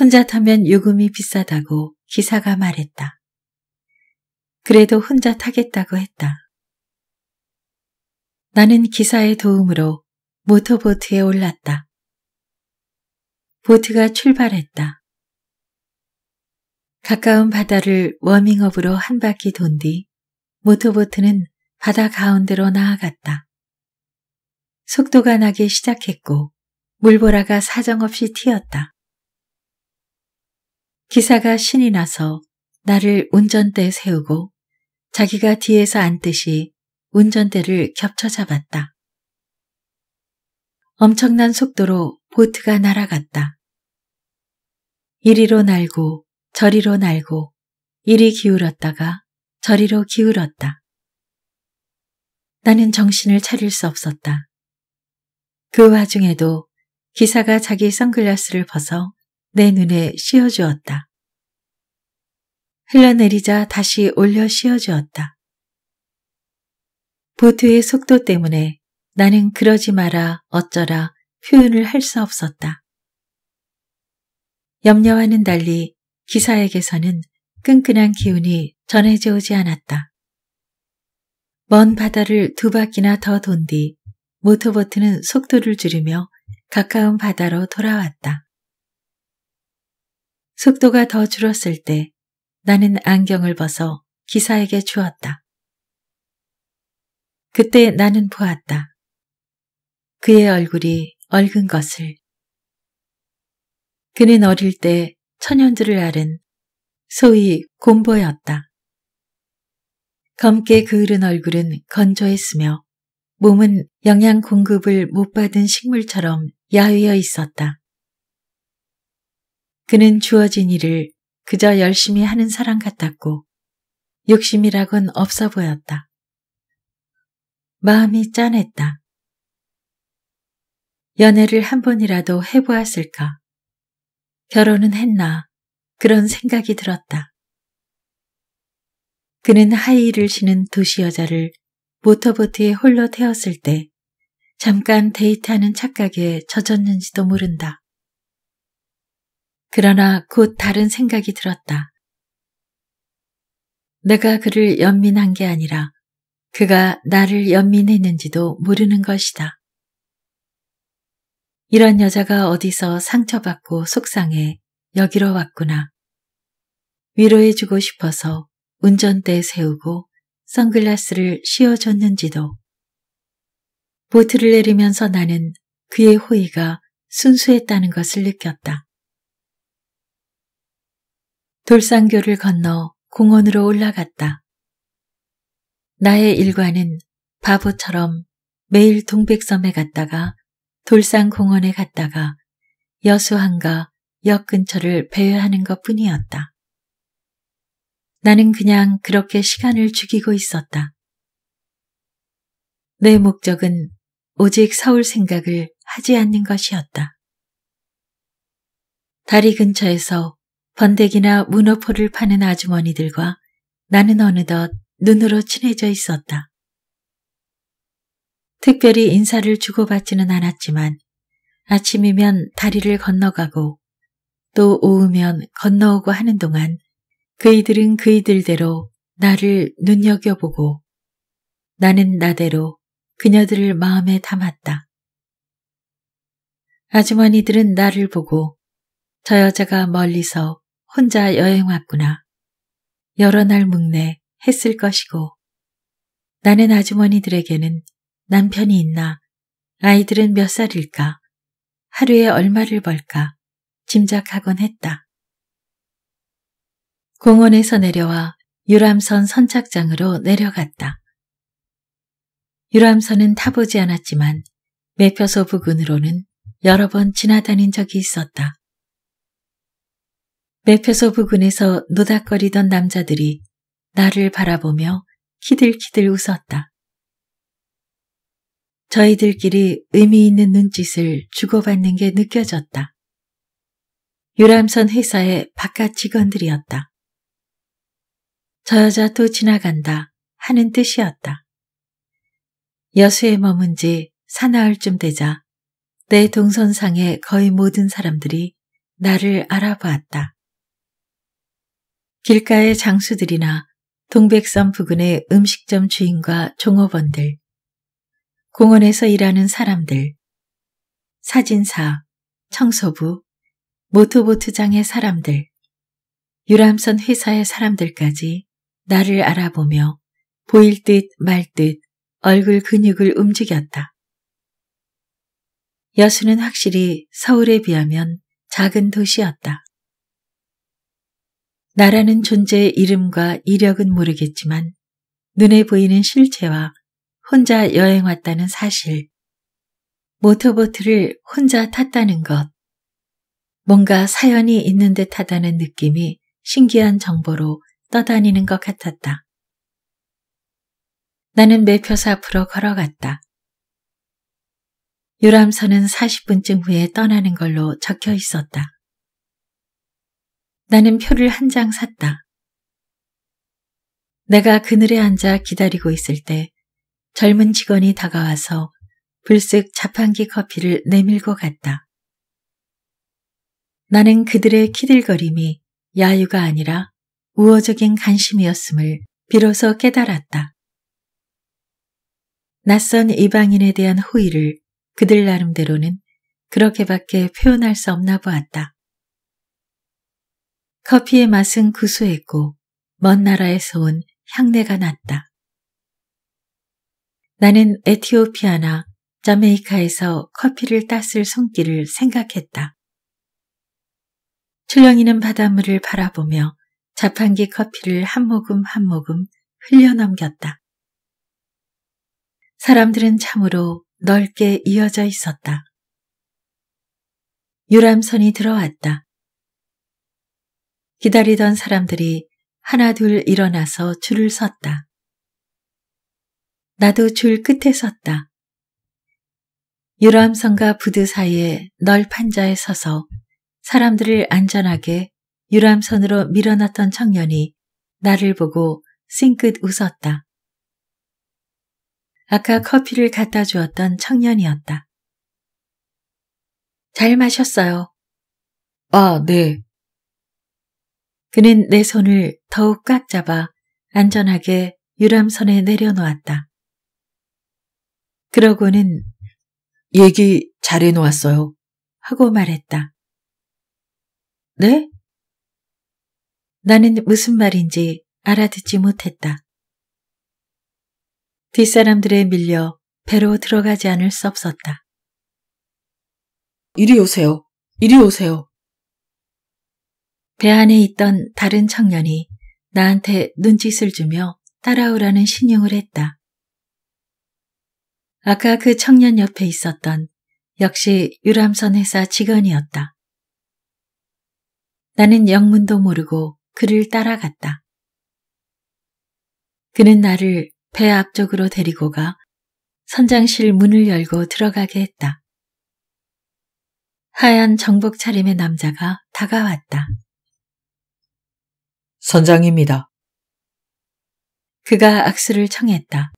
혼자 타면 요금이 비싸다고 기사가 말했다. 그래도 혼자 타겠다고 했다. 나는 기사의 도움으로 모터보트에 올랐다. 보트가 출발했다. 가까운 바다를 워밍업으로 한 바퀴 돈 뒤 모터보트는 바다 가운데로 나아갔다. 속도가 나기 시작했고 물보라가 사정없이 튀었다. 기사가 신이 나서 나를 운전대에 세우고 자기가 뒤에서 앉듯이 운전대를 겹쳐 잡았다. 엄청난 속도로 보트가 날아갔다. 이리로 날고 저리로 날고 이리 기울었다가 저리로 기울었다. 나는 정신을 차릴 수 없었다. 그 와중에도 기사가 자기 선글라스를 벗어 내 눈에 씌워주었다. 흘러내리자 다시 올려 씌워주었다. 보트의 속도 때문에 나는 그러지 마라 어쩌라 표현을 할 수 없었다. 염려와는 달리 기사에게서는 끈끈한 기운이 전해져 오지 않았다. 먼 바다를 두 바퀴나 더 돈 뒤 모터보트는 속도를 줄이며 가까운 바다로 돌아왔다. 속도가 더 줄었을 때 나는 안경을 벗어 기사에게 주었다. 그때 나는 보았다. 그의 얼굴이 얼근 것을. 그는 어릴 때 천연들을 앓은 소위 곰보였다. 검게 그을은 얼굴은 건조했으며 몸은 영양 공급을 못 받은 식물처럼 야위어 있었다. 그는 주어진 일을 그저 열심히 하는 사람 같았고 욕심이라곤 없어 보였다. 마음이 짠했다. 연애를 한 번이라도 해보았을까. 결혼은 했나 그런 생각이 들었다. 그는 하이힐을 신은 도시 여자를 모터보트에 홀로 태웠을 때 잠깐 데이트하는 착각에 젖었는지도 모른다. 그러나 곧 다른 생각이 들었다. 내가 그를 연민한 게 아니라 그가 나를 연민했는지도 모르는 것이다. 이런 여자가 어디서 상처받고 속상해 여기로 왔구나. 위로해주고 싶어서 운전대에 세우고 선글라스를 씌워줬는지도. 보트를 내리면서 나는 그의 호의가 순수했다는 것을 느꼈다. 돌산교를 건너 공원으로 올라갔다. 나의 일과는 바보처럼 매일 동백섬에 갔다가 돌산 공원에 갔다가 여수항과 역 근처를 배회하는 것 뿐이었다. 나는 그냥 그렇게 시간을 죽이고 있었다. 내 목적은 오직 서울 생각을 하지 않는 것이었다. 다리 근처에서 번데기나 문어포를 파는 아주머니들과 나는 어느덧 눈으로 친해져 있었다. 특별히 인사를 주고받지는 않았지만 아침이면 다리를 건너가고 또 오후면 건너오고 하는 동안 그이들은 그이들대로 나를 눈여겨보고 나는 나대로 그녀들을 마음에 담았다. 아주머니들은 나를 보고 저 여자가 멀리서 혼자 여행 왔구나. 여러 날 묵내 했을 것이고 나는 아주머니들에게는 남편이 있나? 아이들은 몇 살일까? 하루에 얼마를 벌까? 짐작하곤 했다. 공원에서 내려와 유람선 선착장으로 내려갔다. 유람선은 타보지 않았지만 매표소 부근으로는 여러 번 지나다닌 적이 있었다. 매표소 부근에서 노닥거리던 남자들이 나를 바라보며 키들키들 웃었다. 저희들끼리 의미 있는 눈짓을 주고받는 게 느껴졌다. 유람선 회사의 바깥 직원들이었다. 저 여자 또 지나간다 하는 뜻이었다. 여수에 머문 지 사나흘쯤 되자 내 동선상의 거의 모든 사람들이 나를 알아보았다. 길가의 장수들이나 동백섬 부근의 음식점 주인과 종업원들, 공원에서 일하는 사람들, 사진사, 청소부, 모토보트장의 사람들, 유람선 회사의 사람들까지 나를 알아보며 보일 듯 말 듯 얼굴 근육을 움직였다. 여수는 확실히 서울에 비하면 작은 도시였다. 나라는 존재의 이름과 이력은 모르겠지만 눈에 보이는 실체와 혼자 여행 왔다는 사실, 모터보트를 혼자 탔다는 것, 뭔가 사연이 있는 듯하다는 느낌이 신기한 정보로 떠다니는 것 같았다. 나는 매표사 앞으로 걸어갔다. 유람선은 40분쯤 후에 떠나는 걸로 적혀 있었다. 나는 표를 한 장 샀다. 내가 그늘에 앉아 기다리고 있을 때 젊은 직원이 다가와서 불쑥 자판기 커피를 내밀고 갔다. 나는 그들의 키들거림이 야유가 아니라 우호적인 관심이었음을 비로소 깨달았다. 낯선 이방인에 대한 호의를 그들 나름대로는 그렇게밖에 표현할 수 없나 보았다. 커피의 맛은 구수했고 먼 나라에서 온 향내가 났다. 나는 에티오피아나 자메이카에서 커피를 땄을 손길을 생각했다. 출렁이는 바닷물을 바라보며 자판기 커피를 한 모금 한 모금 흘려넘겼다. 사람들은 참으로 넓게 이어져 있었다. 유람선이 들어왔다. 기다리던 사람들이 하나둘 일어나서 줄을 섰다. 나도 줄 끝에 섰다. 유람선과 부두 사이에 널판 자에 서서 사람들을 안전하게 유람선으로 밀어놨던 청년이 나를 보고 싱긋 웃었다. 아까 커피를 갖다 주었던 청년이었다. 잘 마셨어요. 아, 네. 그는 내 손을 더욱 꽉 잡아 안전하게 유람선에 내려놓았다. 그러고는 얘기 잘해 놓았어요. 하고 말했다. 네? 나는 무슨 말인지 알아듣지 못했다. 뒷사람들에 밀려 배로 들어가지 않을 수 없었다. 이리 오세요. 이리 오세요. 배 안에 있던 다른 청년이 나한테 눈짓을 주며 따라오라는 신용을 했다. 아까 그 청년 옆에 있었던 역시 유람선 회사 직원이었다. 나는 영문도 모르고 그를 따라갔다. 그는 나를 배 앞쪽으로 데리고 가 선장실 문을 열고 들어가게 했다. 하얀 정복 차림의 남자가 다가왔다. 선장입니다. 그가 악수를 청했다.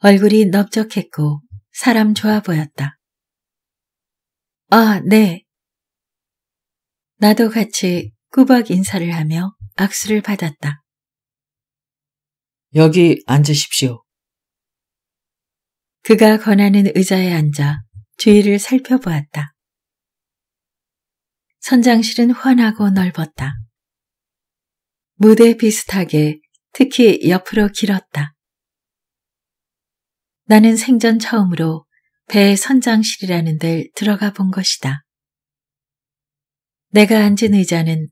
얼굴이 넓적했고 사람 좋아 보였다. 아, 네. 나도 같이 꾸벅 인사를 하며 악수를 받았다. 여기 앉으십시오. 그가 권하는 의자에 앉아 주위를 살펴보았다. 선장실은 환하고 넓었다. 무대 비슷하게 특히 옆으로 길었다. 나는 생전 처음으로 배의 선장실이라는 데 들어가 본 것이다. 내가 앉은 의자는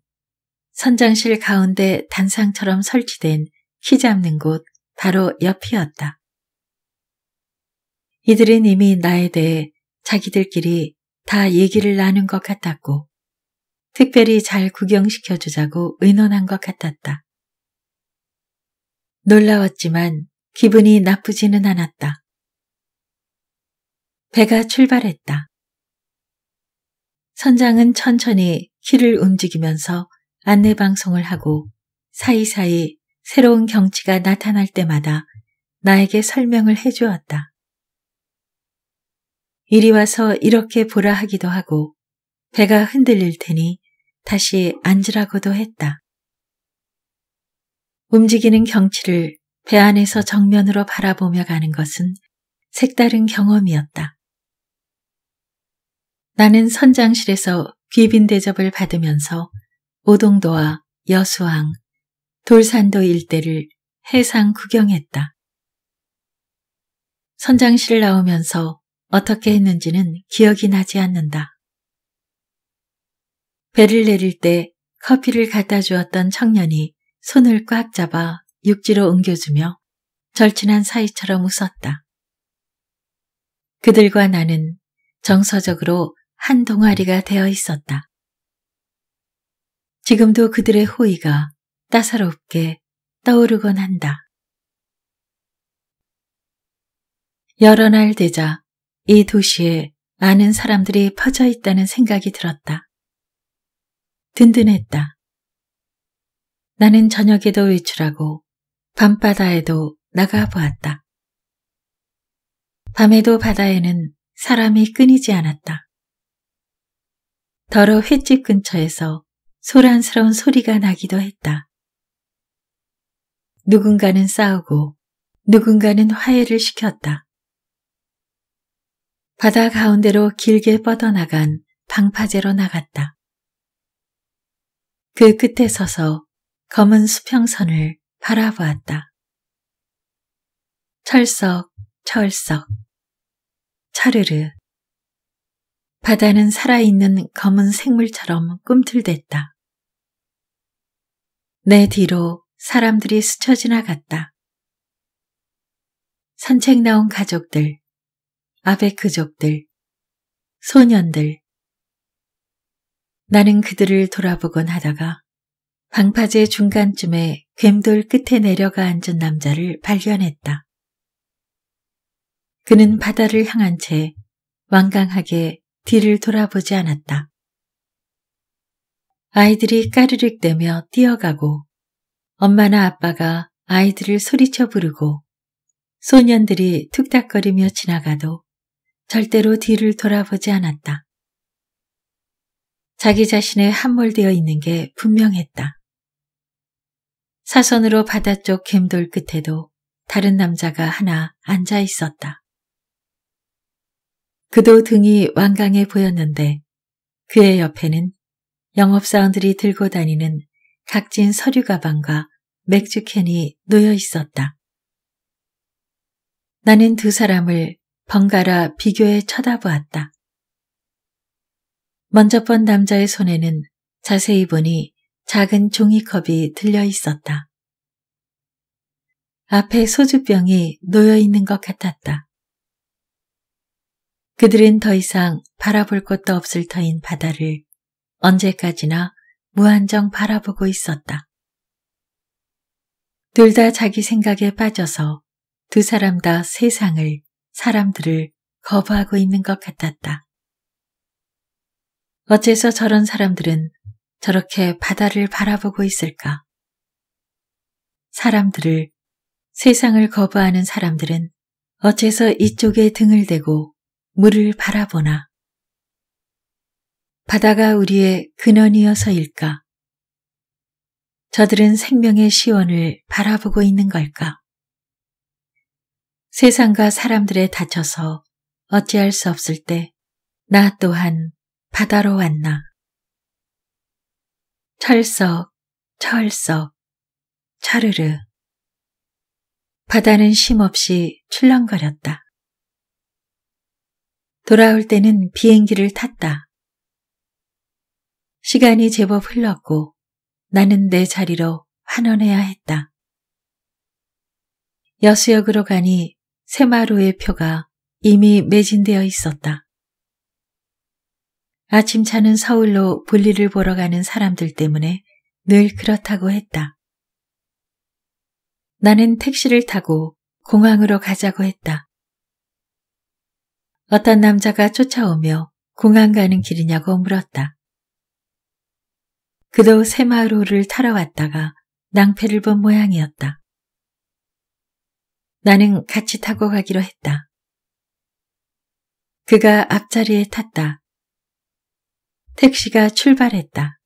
선장실 가운데 단상처럼 설치된 키 잡는 곳 바로 옆이었다. 이들은 이미 나에 대해 자기들끼리 다 얘기를 나눈 것 같았고 특별히 잘 구경시켜 주자고 의논한 것 같았다. 놀라웠지만 기분이 나쁘지는 않았다. 배가 출발했다. 선장은 천천히 키를 움직이면서 안내 방송을 하고 사이사이 새로운 경치가 나타날 때마다 나에게 설명을 해주었다. 이리 와서 이렇게 보라 하기도 하고 배가 흔들릴 테니 다시 앉으라고도 했다. 움직이는 경치를 배 안에서 정면으로 바라보며 가는 것은 색다른 경험이었다. 나는 선장실에서 귀빈 대접을 받으면서 오동도와 여수항, 돌산도 일대를 해상 구경했다. 선장실 나오면서 어떻게 했는지는 기억이 나지 않는다. 배를 내릴 때 커피를 갖다 주었던 청년이 손을 꽉 잡아 육지로 옮겨주며 절친한 사이처럼 웃었다. 그들과 나는 정서적으로 한 동아리가 되어 있었다. 지금도 그들의 호의가 따사롭게 떠오르곤 한다. 여러 날 되자 이 도시에 많은 사람들이 퍼져 있다는 생각이 들었다. 든든했다. 나는 저녁에도 외출하고 밤바다에도 나가 보았다. 밤에도 바다에는 사람이 끊이지 않았다. 더러 횟집 근처에서 소란스러운 소리가 나기도 했다. 누군가는 싸우고 누군가는 화해를 시켰다. 바다 가운데로 길게 뻗어나간 방파제로 나갔다. 그 끝에 서서 검은 수평선을 바라보았다. 철석, 철석, 차르르, 바다는 살아있는 검은 생물처럼 꿈틀댔다. 내 뒤로 사람들이 스쳐 지나갔다. 산책 나온 가족들, 아베크족들, 소년들. 나는 그들을 돌아보곤 하다가 방파제 중간쯤에 괴돌 끝에 내려가 앉은 남자를 발견했다. 그는 바다를 향한 채 완강하게 뒤를 돌아보지 않았다. 아이들이 까르륵대며 뛰어가고 엄마나 아빠가 아이들을 소리쳐 부르고 소년들이 툭닥거리며 지나가도 절대로 뒤를 돌아보지 않았다. 자기 자신에 함몰되어 있는 게 분명했다. 사선으로 바다 쪽 g 돌 끝에도 다른 남자가 하나 앉아 있었다. 그도 등이 완강해 보였는데 그의 옆에는 영업사원들이 들고 다니는 각진 서류 가방과 맥주캔이 놓여 있었다. 나는 두 사람을 번갈아 비교해 쳐다보았다. 먼저 번 남자의 손에는 자세히 보니 작은 종이컵이 들려 있었다. 앞에 소주병이 놓여 있는 것 같았다. 그들은 더 이상 바라볼 것도 없을 터인 바다를 언제까지나 무한정 바라보고 있었다. 둘 다 자기 생각에 빠져서 두 사람 다 세상을, 사람들을 거부하고 있는 것 같았다. 어째서 저런 사람들은 저렇게 바다를 바라보고 있을까? 사람들을, 세상을 거부하는 사람들은 어째서 이쪽에 등을 대고 물을 바라보나. 바다가 우리의 근원이어서일까? 저들은 생명의 시원을 바라보고 있는 걸까? 세상과 사람들에 다쳐서 어찌할 수 없을 때 나 또한 바다로 왔나. 철석, 철석, 철르르 바다는 쉼없이 출렁거렸다. 돌아올 때는 비행기를 탔다. 시간이 제법 흘렀고 나는 내 자리로 환원해야 했다. 여수역으로 가니 세마루의 표가 이미 매진되어 있었다. 아침차는 서울로 볼일을 보러 가는 사람들 때문에 늘 그렇다고 했다. 나는 택시를 타고 공항으로 가자고 했다. 어떤 남자가 쫓아오며 공항 가는 길이냐고 물었다. 그도 새마루를 타러 왔다가 낭패를 본 모양이었다. 나는 같이 타고 가기로 했다. 그가 앞자리에 탔다. 택시가 출발했다.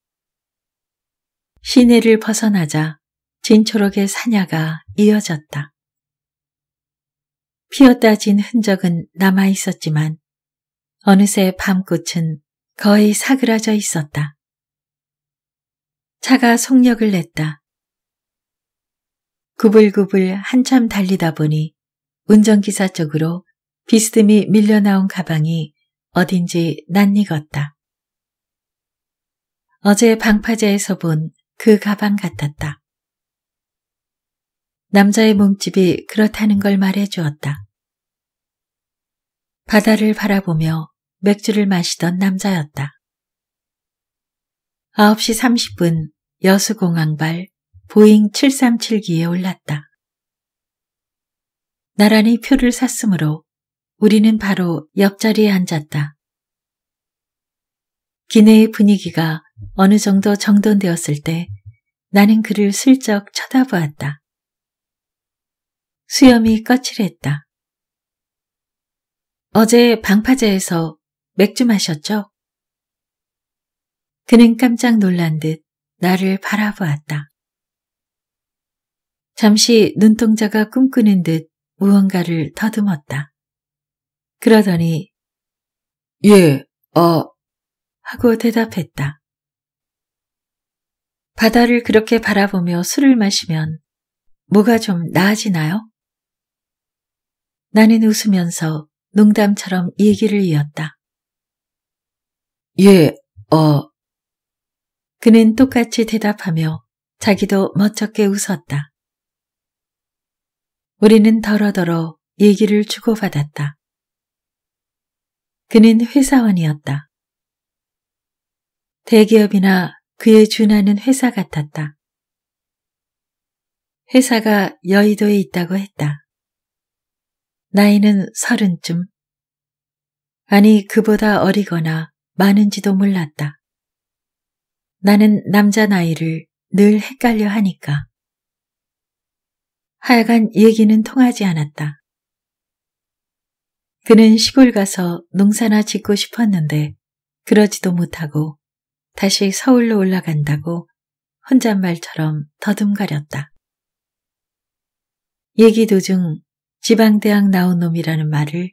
시내를 벗어나자 진초록의 사냐가 이어졌다. 피었다진 흔적은 남아 있었지만 어느새 밤꽃은 거의 사그라져 있었다. 차가 속력을 냈다. 구불구불 한참 달리다 보니 운전기사 쪽으로 비스듬히 밀려나온 가방이 어딘지 낯익었다. 어제 방파제에서 본 그 가방 같았다. 남자의 몸집이 그렇다는 걸 말해 주었다. 바다를 바라보며 맥주를 마시던 남자였다. 9시 30분 여수공항발 보잉 737기에 올랐다. 나란히 표를 샀으므로 우리는 바로 옆자리에 앉았다. 기내의 분위기가 어느 정도 정돈되었을 때 나는 그를 슬쩍 쳐다보았다. 수염이 거칠했다. 어제 방파제에서 맥주 마셨죠? 그는 깜짝 놀란 듯 나를 바라보았다. 잠시 눈동자가 꿈꾸는 듯 무언가를 더듬었다. 그러더니 예, 어 하고 대답했다. 바다를 그렇게 바라보며 술을 마시면 뭐가 좀 나아지나요? 나는 웃으면서 농담처럼 얘기를 이었다. 예, 어. 그는 똑같이 대답하며 자기도 멋쩍게 웃었다. 우리는 더러더러 얘기를 주고받았다. 그는 회사원이었다. 대기업이나 그에 준하는 회사 같았다. 회사가 여의도에 있다고 했다. 나이는 서른쯤. 아니, 그보다 어리거나 많은지도 몰랐다. 나는 남자 나이를 늘 헷갈려 하니까. 하여간 얘기는 통하지 않았다. 그는 시골 가서 농사나 짓고 싶었는데 그러지도 못하고 다시 서울로 올라간다고 혼잣말처럼 더듬가렸다. 얘기 도중 지방대학 나온 놈이라는 말을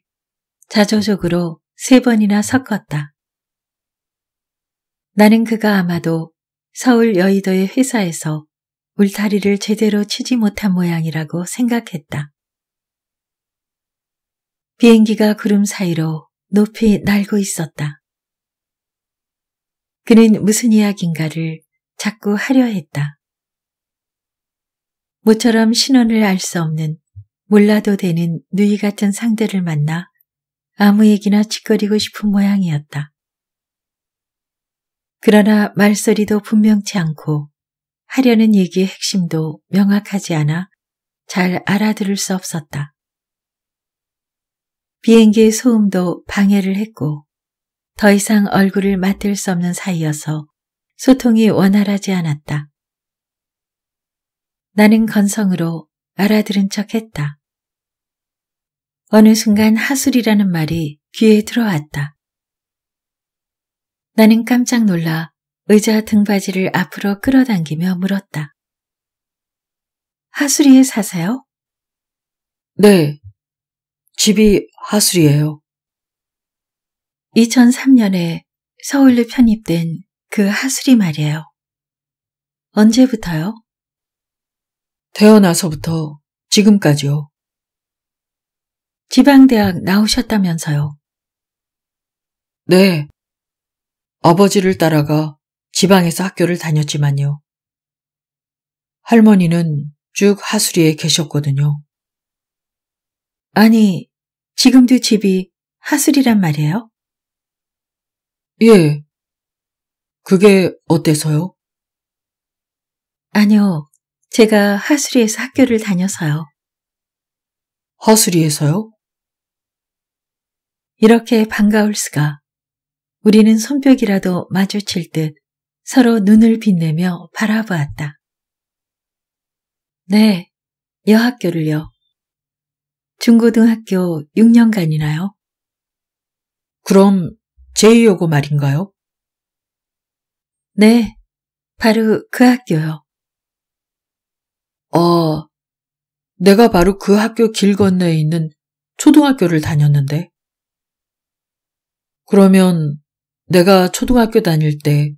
자조적으로 세 번이나 섞었다. 나는 그가 아마도 서울 여의도의 회사에서 울타리를 제대로 치지 못한 모양이라고 생각했다. 비행기가 구름 사이로 높이 날고 있었다. 그는 무슨 이야기인가를 자꾸 하려 했다. 모처럼 신원을 알 수 없는 몰라도 되는 누이 같은 상대를 만나 아무 얘기나 짓거리고 싶은 모양이었다. 그러나 말소리도 분명치 않고 하려는 얘기의 핵심도 명확하지 않아 잘 알아들을 수 없었다. 비행기의 소음도 방해를 했고 더 이상 얼굴을 맞댈 수 없는 사이여서 소통이 원활하지 않았다. 나는 건성으로 알아들은 척 했다. 어느 순간 하술이라는 말이 귀에 들어왔다. 나는 깜짝 놀라 의자 등받이를 앞으로 끌어당기며 물었다. 하수리에 사세요? 네. 집이 하수리예요. 2003년에 서울로 편입된 그 하수리 말이에요. 언제부터요? 태어나서부터 지금까지요. 지방대학 나오셨다면서요? 네. 아버지를 따라가 지방에서 학교를 다녔지만요. 할머니는 쭉 하수리에 계셨거든요. 아니, 지금도 집이 하수리란 말이에요? 예. 그게 어때서요? 아니요. 제가 하수리에서 학교를 다녀서요. 하수리에서요? 이렇게 반가울 수가. 우리는 손뼉이라도 마주칠 듯 서로 눈을 빛내며 바라보았다. 네, 여학교를요. 중고등학교 6년간이나요? 그럼 제2여고 말인가요? 네, 바로 그 학교요. 어, 내가 바로 그 학교 길 건너에 있는 초등학교를 다녔는데. 그러면 내가 초등학교 다닐 때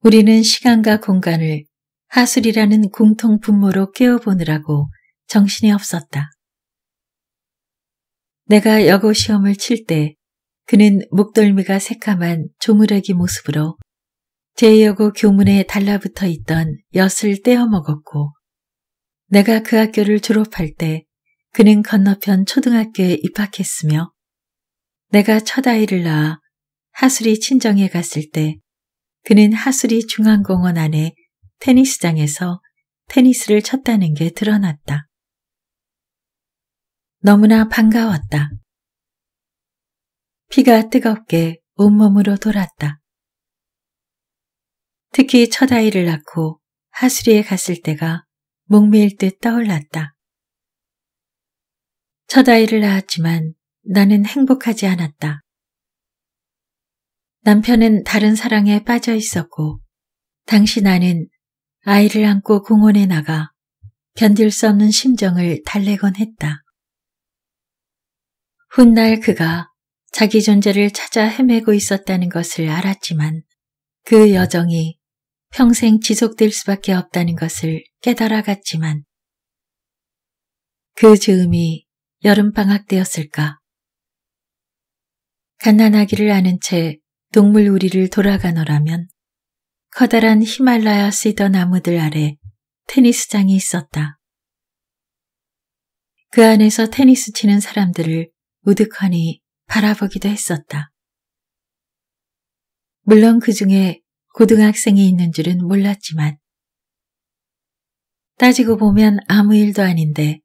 우리는 시간과 공간을 하술이라는 공통 분모로 깨어보느라고 정신이 없었다. 내가 여고 시험을 칠 때 그는 목덜미가 새카만 조무라기 모습으로 제여고 교문에 달라붙어 있던 엿을 떼어먹었고 내가 그 학교를 졸업할 때 그는 건너편 초등학교에 입학했으며 내가 첫 아이를 낳아 하수리 친정에 갔을 때 그는 하수리 중앙공원 안에 테니스장에서 테니스를 쳤다는 게 드러났다. 너무나 반가웠다. 피가 뜨겁게 온몸으로 돌았다. 특히 첫 아이를 낳고 하수리에 갔을 때가 목매일 듯 떠올랐다. 첫 아이를 낳았지만 나는 행복하지 않았다. 남편은 다른 사랑에 빠져 있었고 당시 나는 아이를 안고 공원에 나가 견딜 수 없는 심정을 달래곤 했다. 훗날 그가 자기 존재를 찾아 헤매고 있었다는 것을 알았지만 그 여정이 평생 지속될 수밖에 없다는 것을 깨달아갔지만 그 즈음이 여름방학 때였을까. 갓난아기를 아는 채 동물 우리를 돌아가노라면 커다란 히말라야 시더 나무들 아래 테니스장이 있었다. 그 안에서 테니스 치는 사람들을 우득하니 바라보기도 했었다. 물론 그 중에 고등학생이 있는 줄은 몰랐지만 따지고 보면 아무 일도 아닌데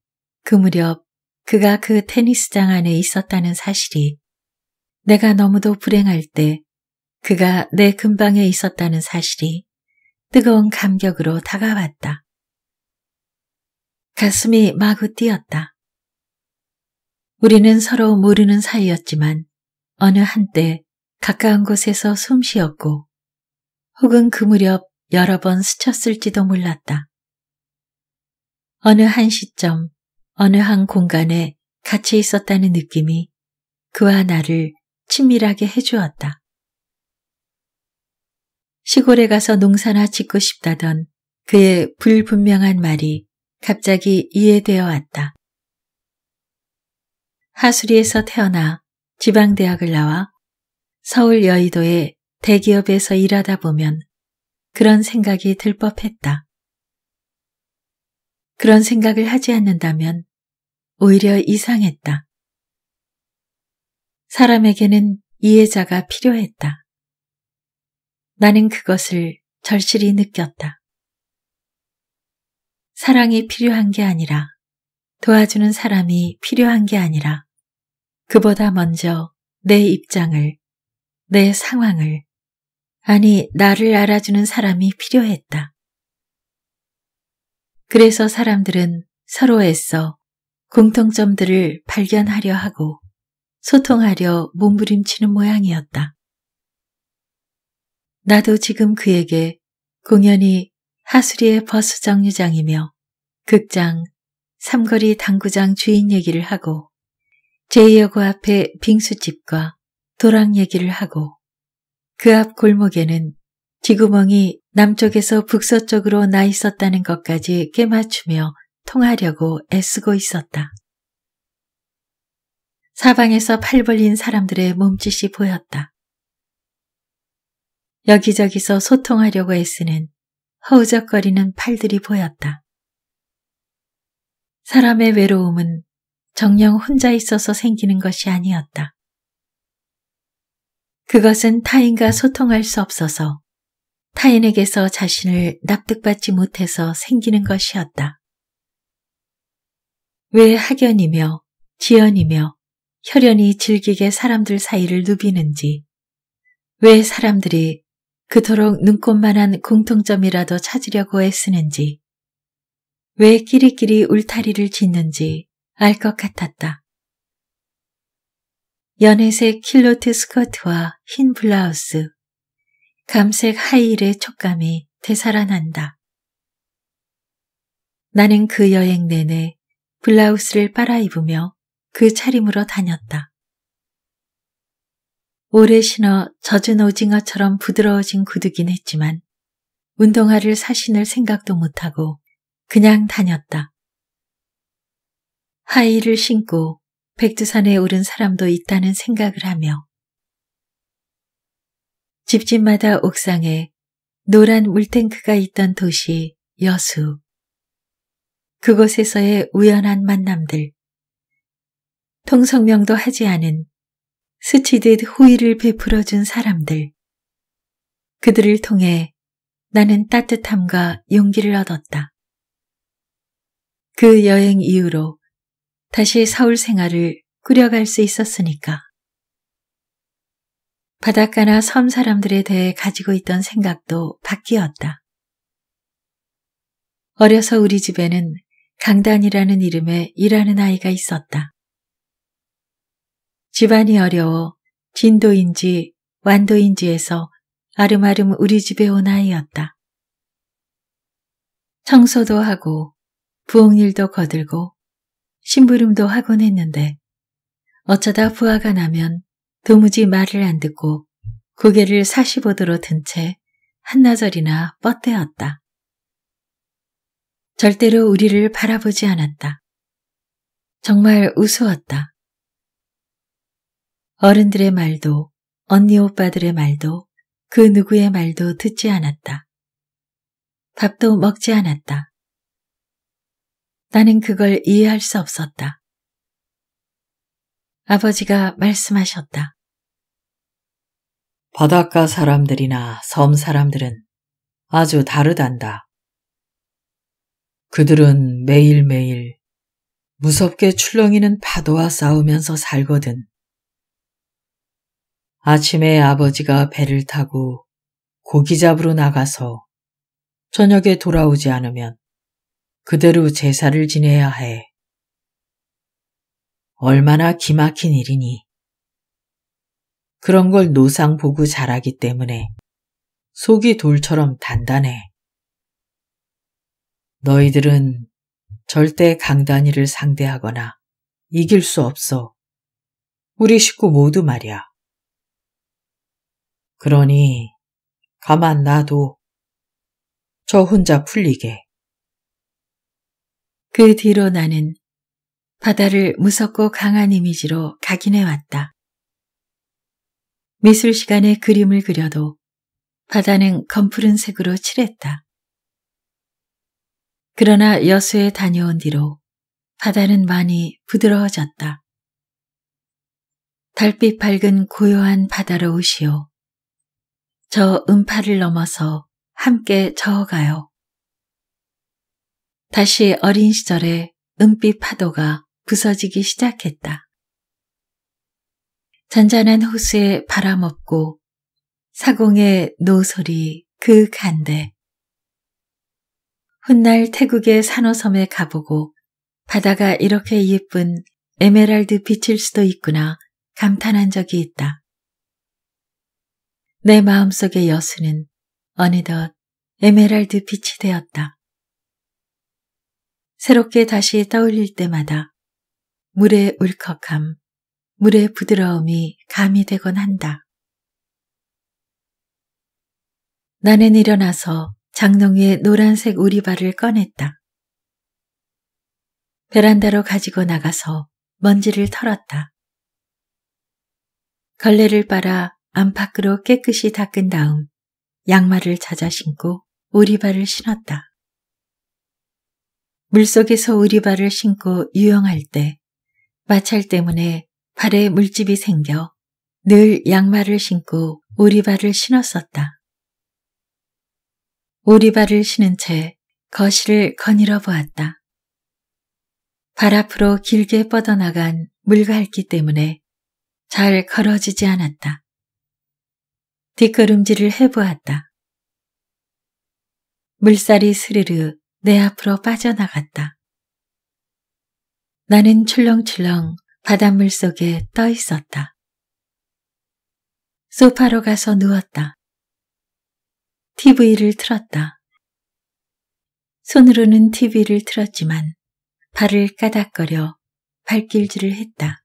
그 무렵 그가 그 테니스장 안에 있었다는 사실이 내가 너무도 불행할 때 그가 내 근방에 있었다는 사실이 뜨거운 감격으로 다가왔다. 가슴이 마구 뛰었다. 우리는 서로 모르는 사이였지만 어느 한때 가까운 곳에서 숨 쉬었고 혹은 그 무렵 여러 번 스쳤을지도 몰랐다. 어느 한 시점, 어느 한 공간에 같이 있었다는 느낌이 그와 나를 친밀하게 해주었다. 시골에 가서 농사나 짓고 싶다던 그의 불분명한 말이 갑자기 이해되어 왔다. 하수리에서 태어나 지방대학을 나와 서울 여의도의 대기업에서 일하다 보면 그런 생각이 들 법했다. 그런 생각을 하지 않는다면 오히려 이상했다. 사람에게는 이해자가 필요했다. 나는 그것을 절실히 느꼈다. 사랑이 필요한 게 아니라 도와주는 사람이 필요한 게 아니라 그보다 먼저 내 입장을, 내 상황을 아니, 나를 알아주는 사람이 필요했다. 그래서 사람들은 서로 애써 공통점들을 발견하려 하고 소통하려 몸부림치는 모양이었다. 나도 지금 그에게 공연이 하수리의 버스 정류장이며 극장 삼거리 당구장 주인 얘기를 하고 제2여고 앞에 빙수집과 도랑 얘기를 하고 그앞 골목에는 뒤구멍이 남쪽에서 북서쪽으로 나 있었다는 것까지 깨맞추며 통하려고 애쓰고 있었다. 사방에서 팔 벌린 사람들의 몸짓이 보였다. 여기저기서 소통하려고 애쓰는 허우적거리는 팔들이 보였다. 사람의 외로움은 정녕 혼자 있어서 생기는 것이 아니었다. 그것은 타인과 소통할 수 없어서 타인에게서 자신을 납득받지 못해서 생기는 것이었다. 왜 학연이며 지연이며 혈연이 질기게 사람들 사이를 누비는지, 왜 사람들이 그토록 눈꽃만한 공통점이라도 찾으려고 애쓰는지, 왜 끼리끼리 울타리를 짓는지 알 것 같았다. 연회색 킬로트 스커트와 흰 블라우스, 감색 하이힐의 촉감이 되살아난다. 나는 그 여행 내내 블라우스를 빨아입으며 그 차림으로 다녔다. 오래 신어 젖은 오징어처럼 부드러워진 구두긴 했지만 운동화를 사신을 생각도 못하고 그냥 다녔다. 하이을 신고 백두산에 오른 사람도 있다는 생각을 하며 집집마다 옥상에 노란 물탱크가 있던 도시 여수. 그곳에서의 우연한 만남들. 통성명도 하지 않은 스치듯 호의를 베풀어준 사람들. 그들을 통해 나는 따뜻함과 용기를 얻었다. 그 여행 이후로 다시 서울 생활을 꾸려갈 수 있었으니까. 바닷가나 섬 사람들에 대해 가지고 있던 생각도 바뀌었다. 어려서 우리 집에는 강단이라는 이름의 일하는 아이가 있었다. 집안이 어려워 진도인지 완도인지에서 아름아름 우리 집에 온 아이였다. 청소도 하고 부엌일도 거들고 심부름도 하곤 했는데 어쩌다 부하가 나면 도무지 말을 안 듣고 고개를 45도로 든 채 한나절이나 뻗대었다. 절대로 우리를 바라보지 않았다. 정말 우스웠다. 어른들의 말도 언니 오빠들의 말도 그 누구의 말도 듣지 않았다. 밥도 먹지 않았다. 나는 그걸 이해할 수 없었다. 아버지가 말씀하셨다. 바닷가 사람들이나 섬 사람들은 아주 다르단다. 그들은 매일매일 무섭게 출렁이는 파도와 싸우면서 살거든. 아침에 아버지가 배를 타고 고기 잡으러 나가서 저녁에 돌아오지 않으면 그대로 제사를 지내야 해. 얼마나 기막힌 일이니. 그런 걸 노상 보고 자라기 때문에 속이 돌처럼 단단해. 너희들은 절대 강단이를 상대하거나 이길 수 없어. 우리 식구 모두 말이야. 그러니 가만 놔도 저 혼자 풀리게. 그 뒤로 나는 바다를 무섭고 강한 이미지로 각인해왔다. 미술 시간에 그림을 그려도 바다는 검푸른색으로 칠했다. 그러나 여수에 다녀온 뒤로 바다는 많이 부드러워졌다. 달빛 밝은 고요한 바다로 오시오. 저 음파를 넘어서 함께 저어가요. 다시 어린 시절의 은빛 파도가 부서지기 시작했다. 잔잔한 호수에 바람 없고 사공의 노소리 그간데 훗날 태국의 산호섬에 가보고 바다가 이렇게 예쁜 에메랄드 빛일 수도 있구나 감탄한 적이 있다. 내 마음속의 여수는 어느덧 에메랄드 빛이 되었다. 새롭게 다시 떠올릴 때마다 물의 울컥함, 물의 부드러움이 감이 되곤 한다. 나는 일어나서 장롱의 노란색 우리발을 꺼냈다. 베란다로 가지고 나가서 먼지를 털었다. 걸레를 빨아 안팎으로 깨끗이 닦은 다음 양말을 찾아 신고 우리발을 신었다. 물속에서 우리발을 신고 유영할 때 마찰 때문에 발에 물집이 생겨 늘 양말을 신고 오리발을 신었었다. 오리발을 신은 채 거실을 거닐어 보았다. 발 앞으로 길게 뻗어나간 물갈기 때문에 잘 걸어지지 않았다. 뒷걸음질을 해보았다. 물살이 스르르 내 앞으로 빠져나갔다. 나는 출렁출렁 바닷물 속에 떠 있었다. 소파로 가서 누웠다. TV를 틀었다. 손으로는 TV를 틀었지만 발을 까닥거려 발길질을 했다.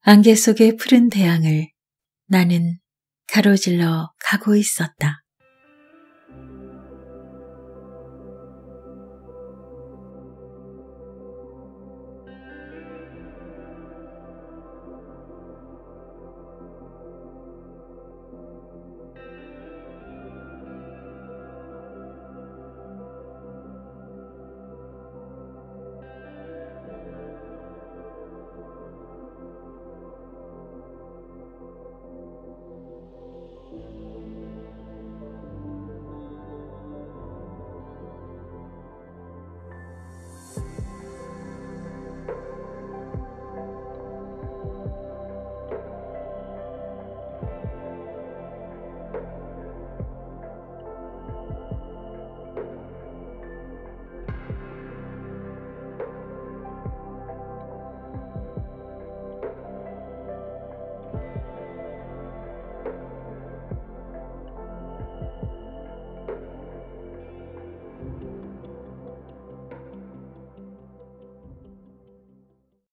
안개 속의 푸른 대양을 나는 가로질러 가고 있었다.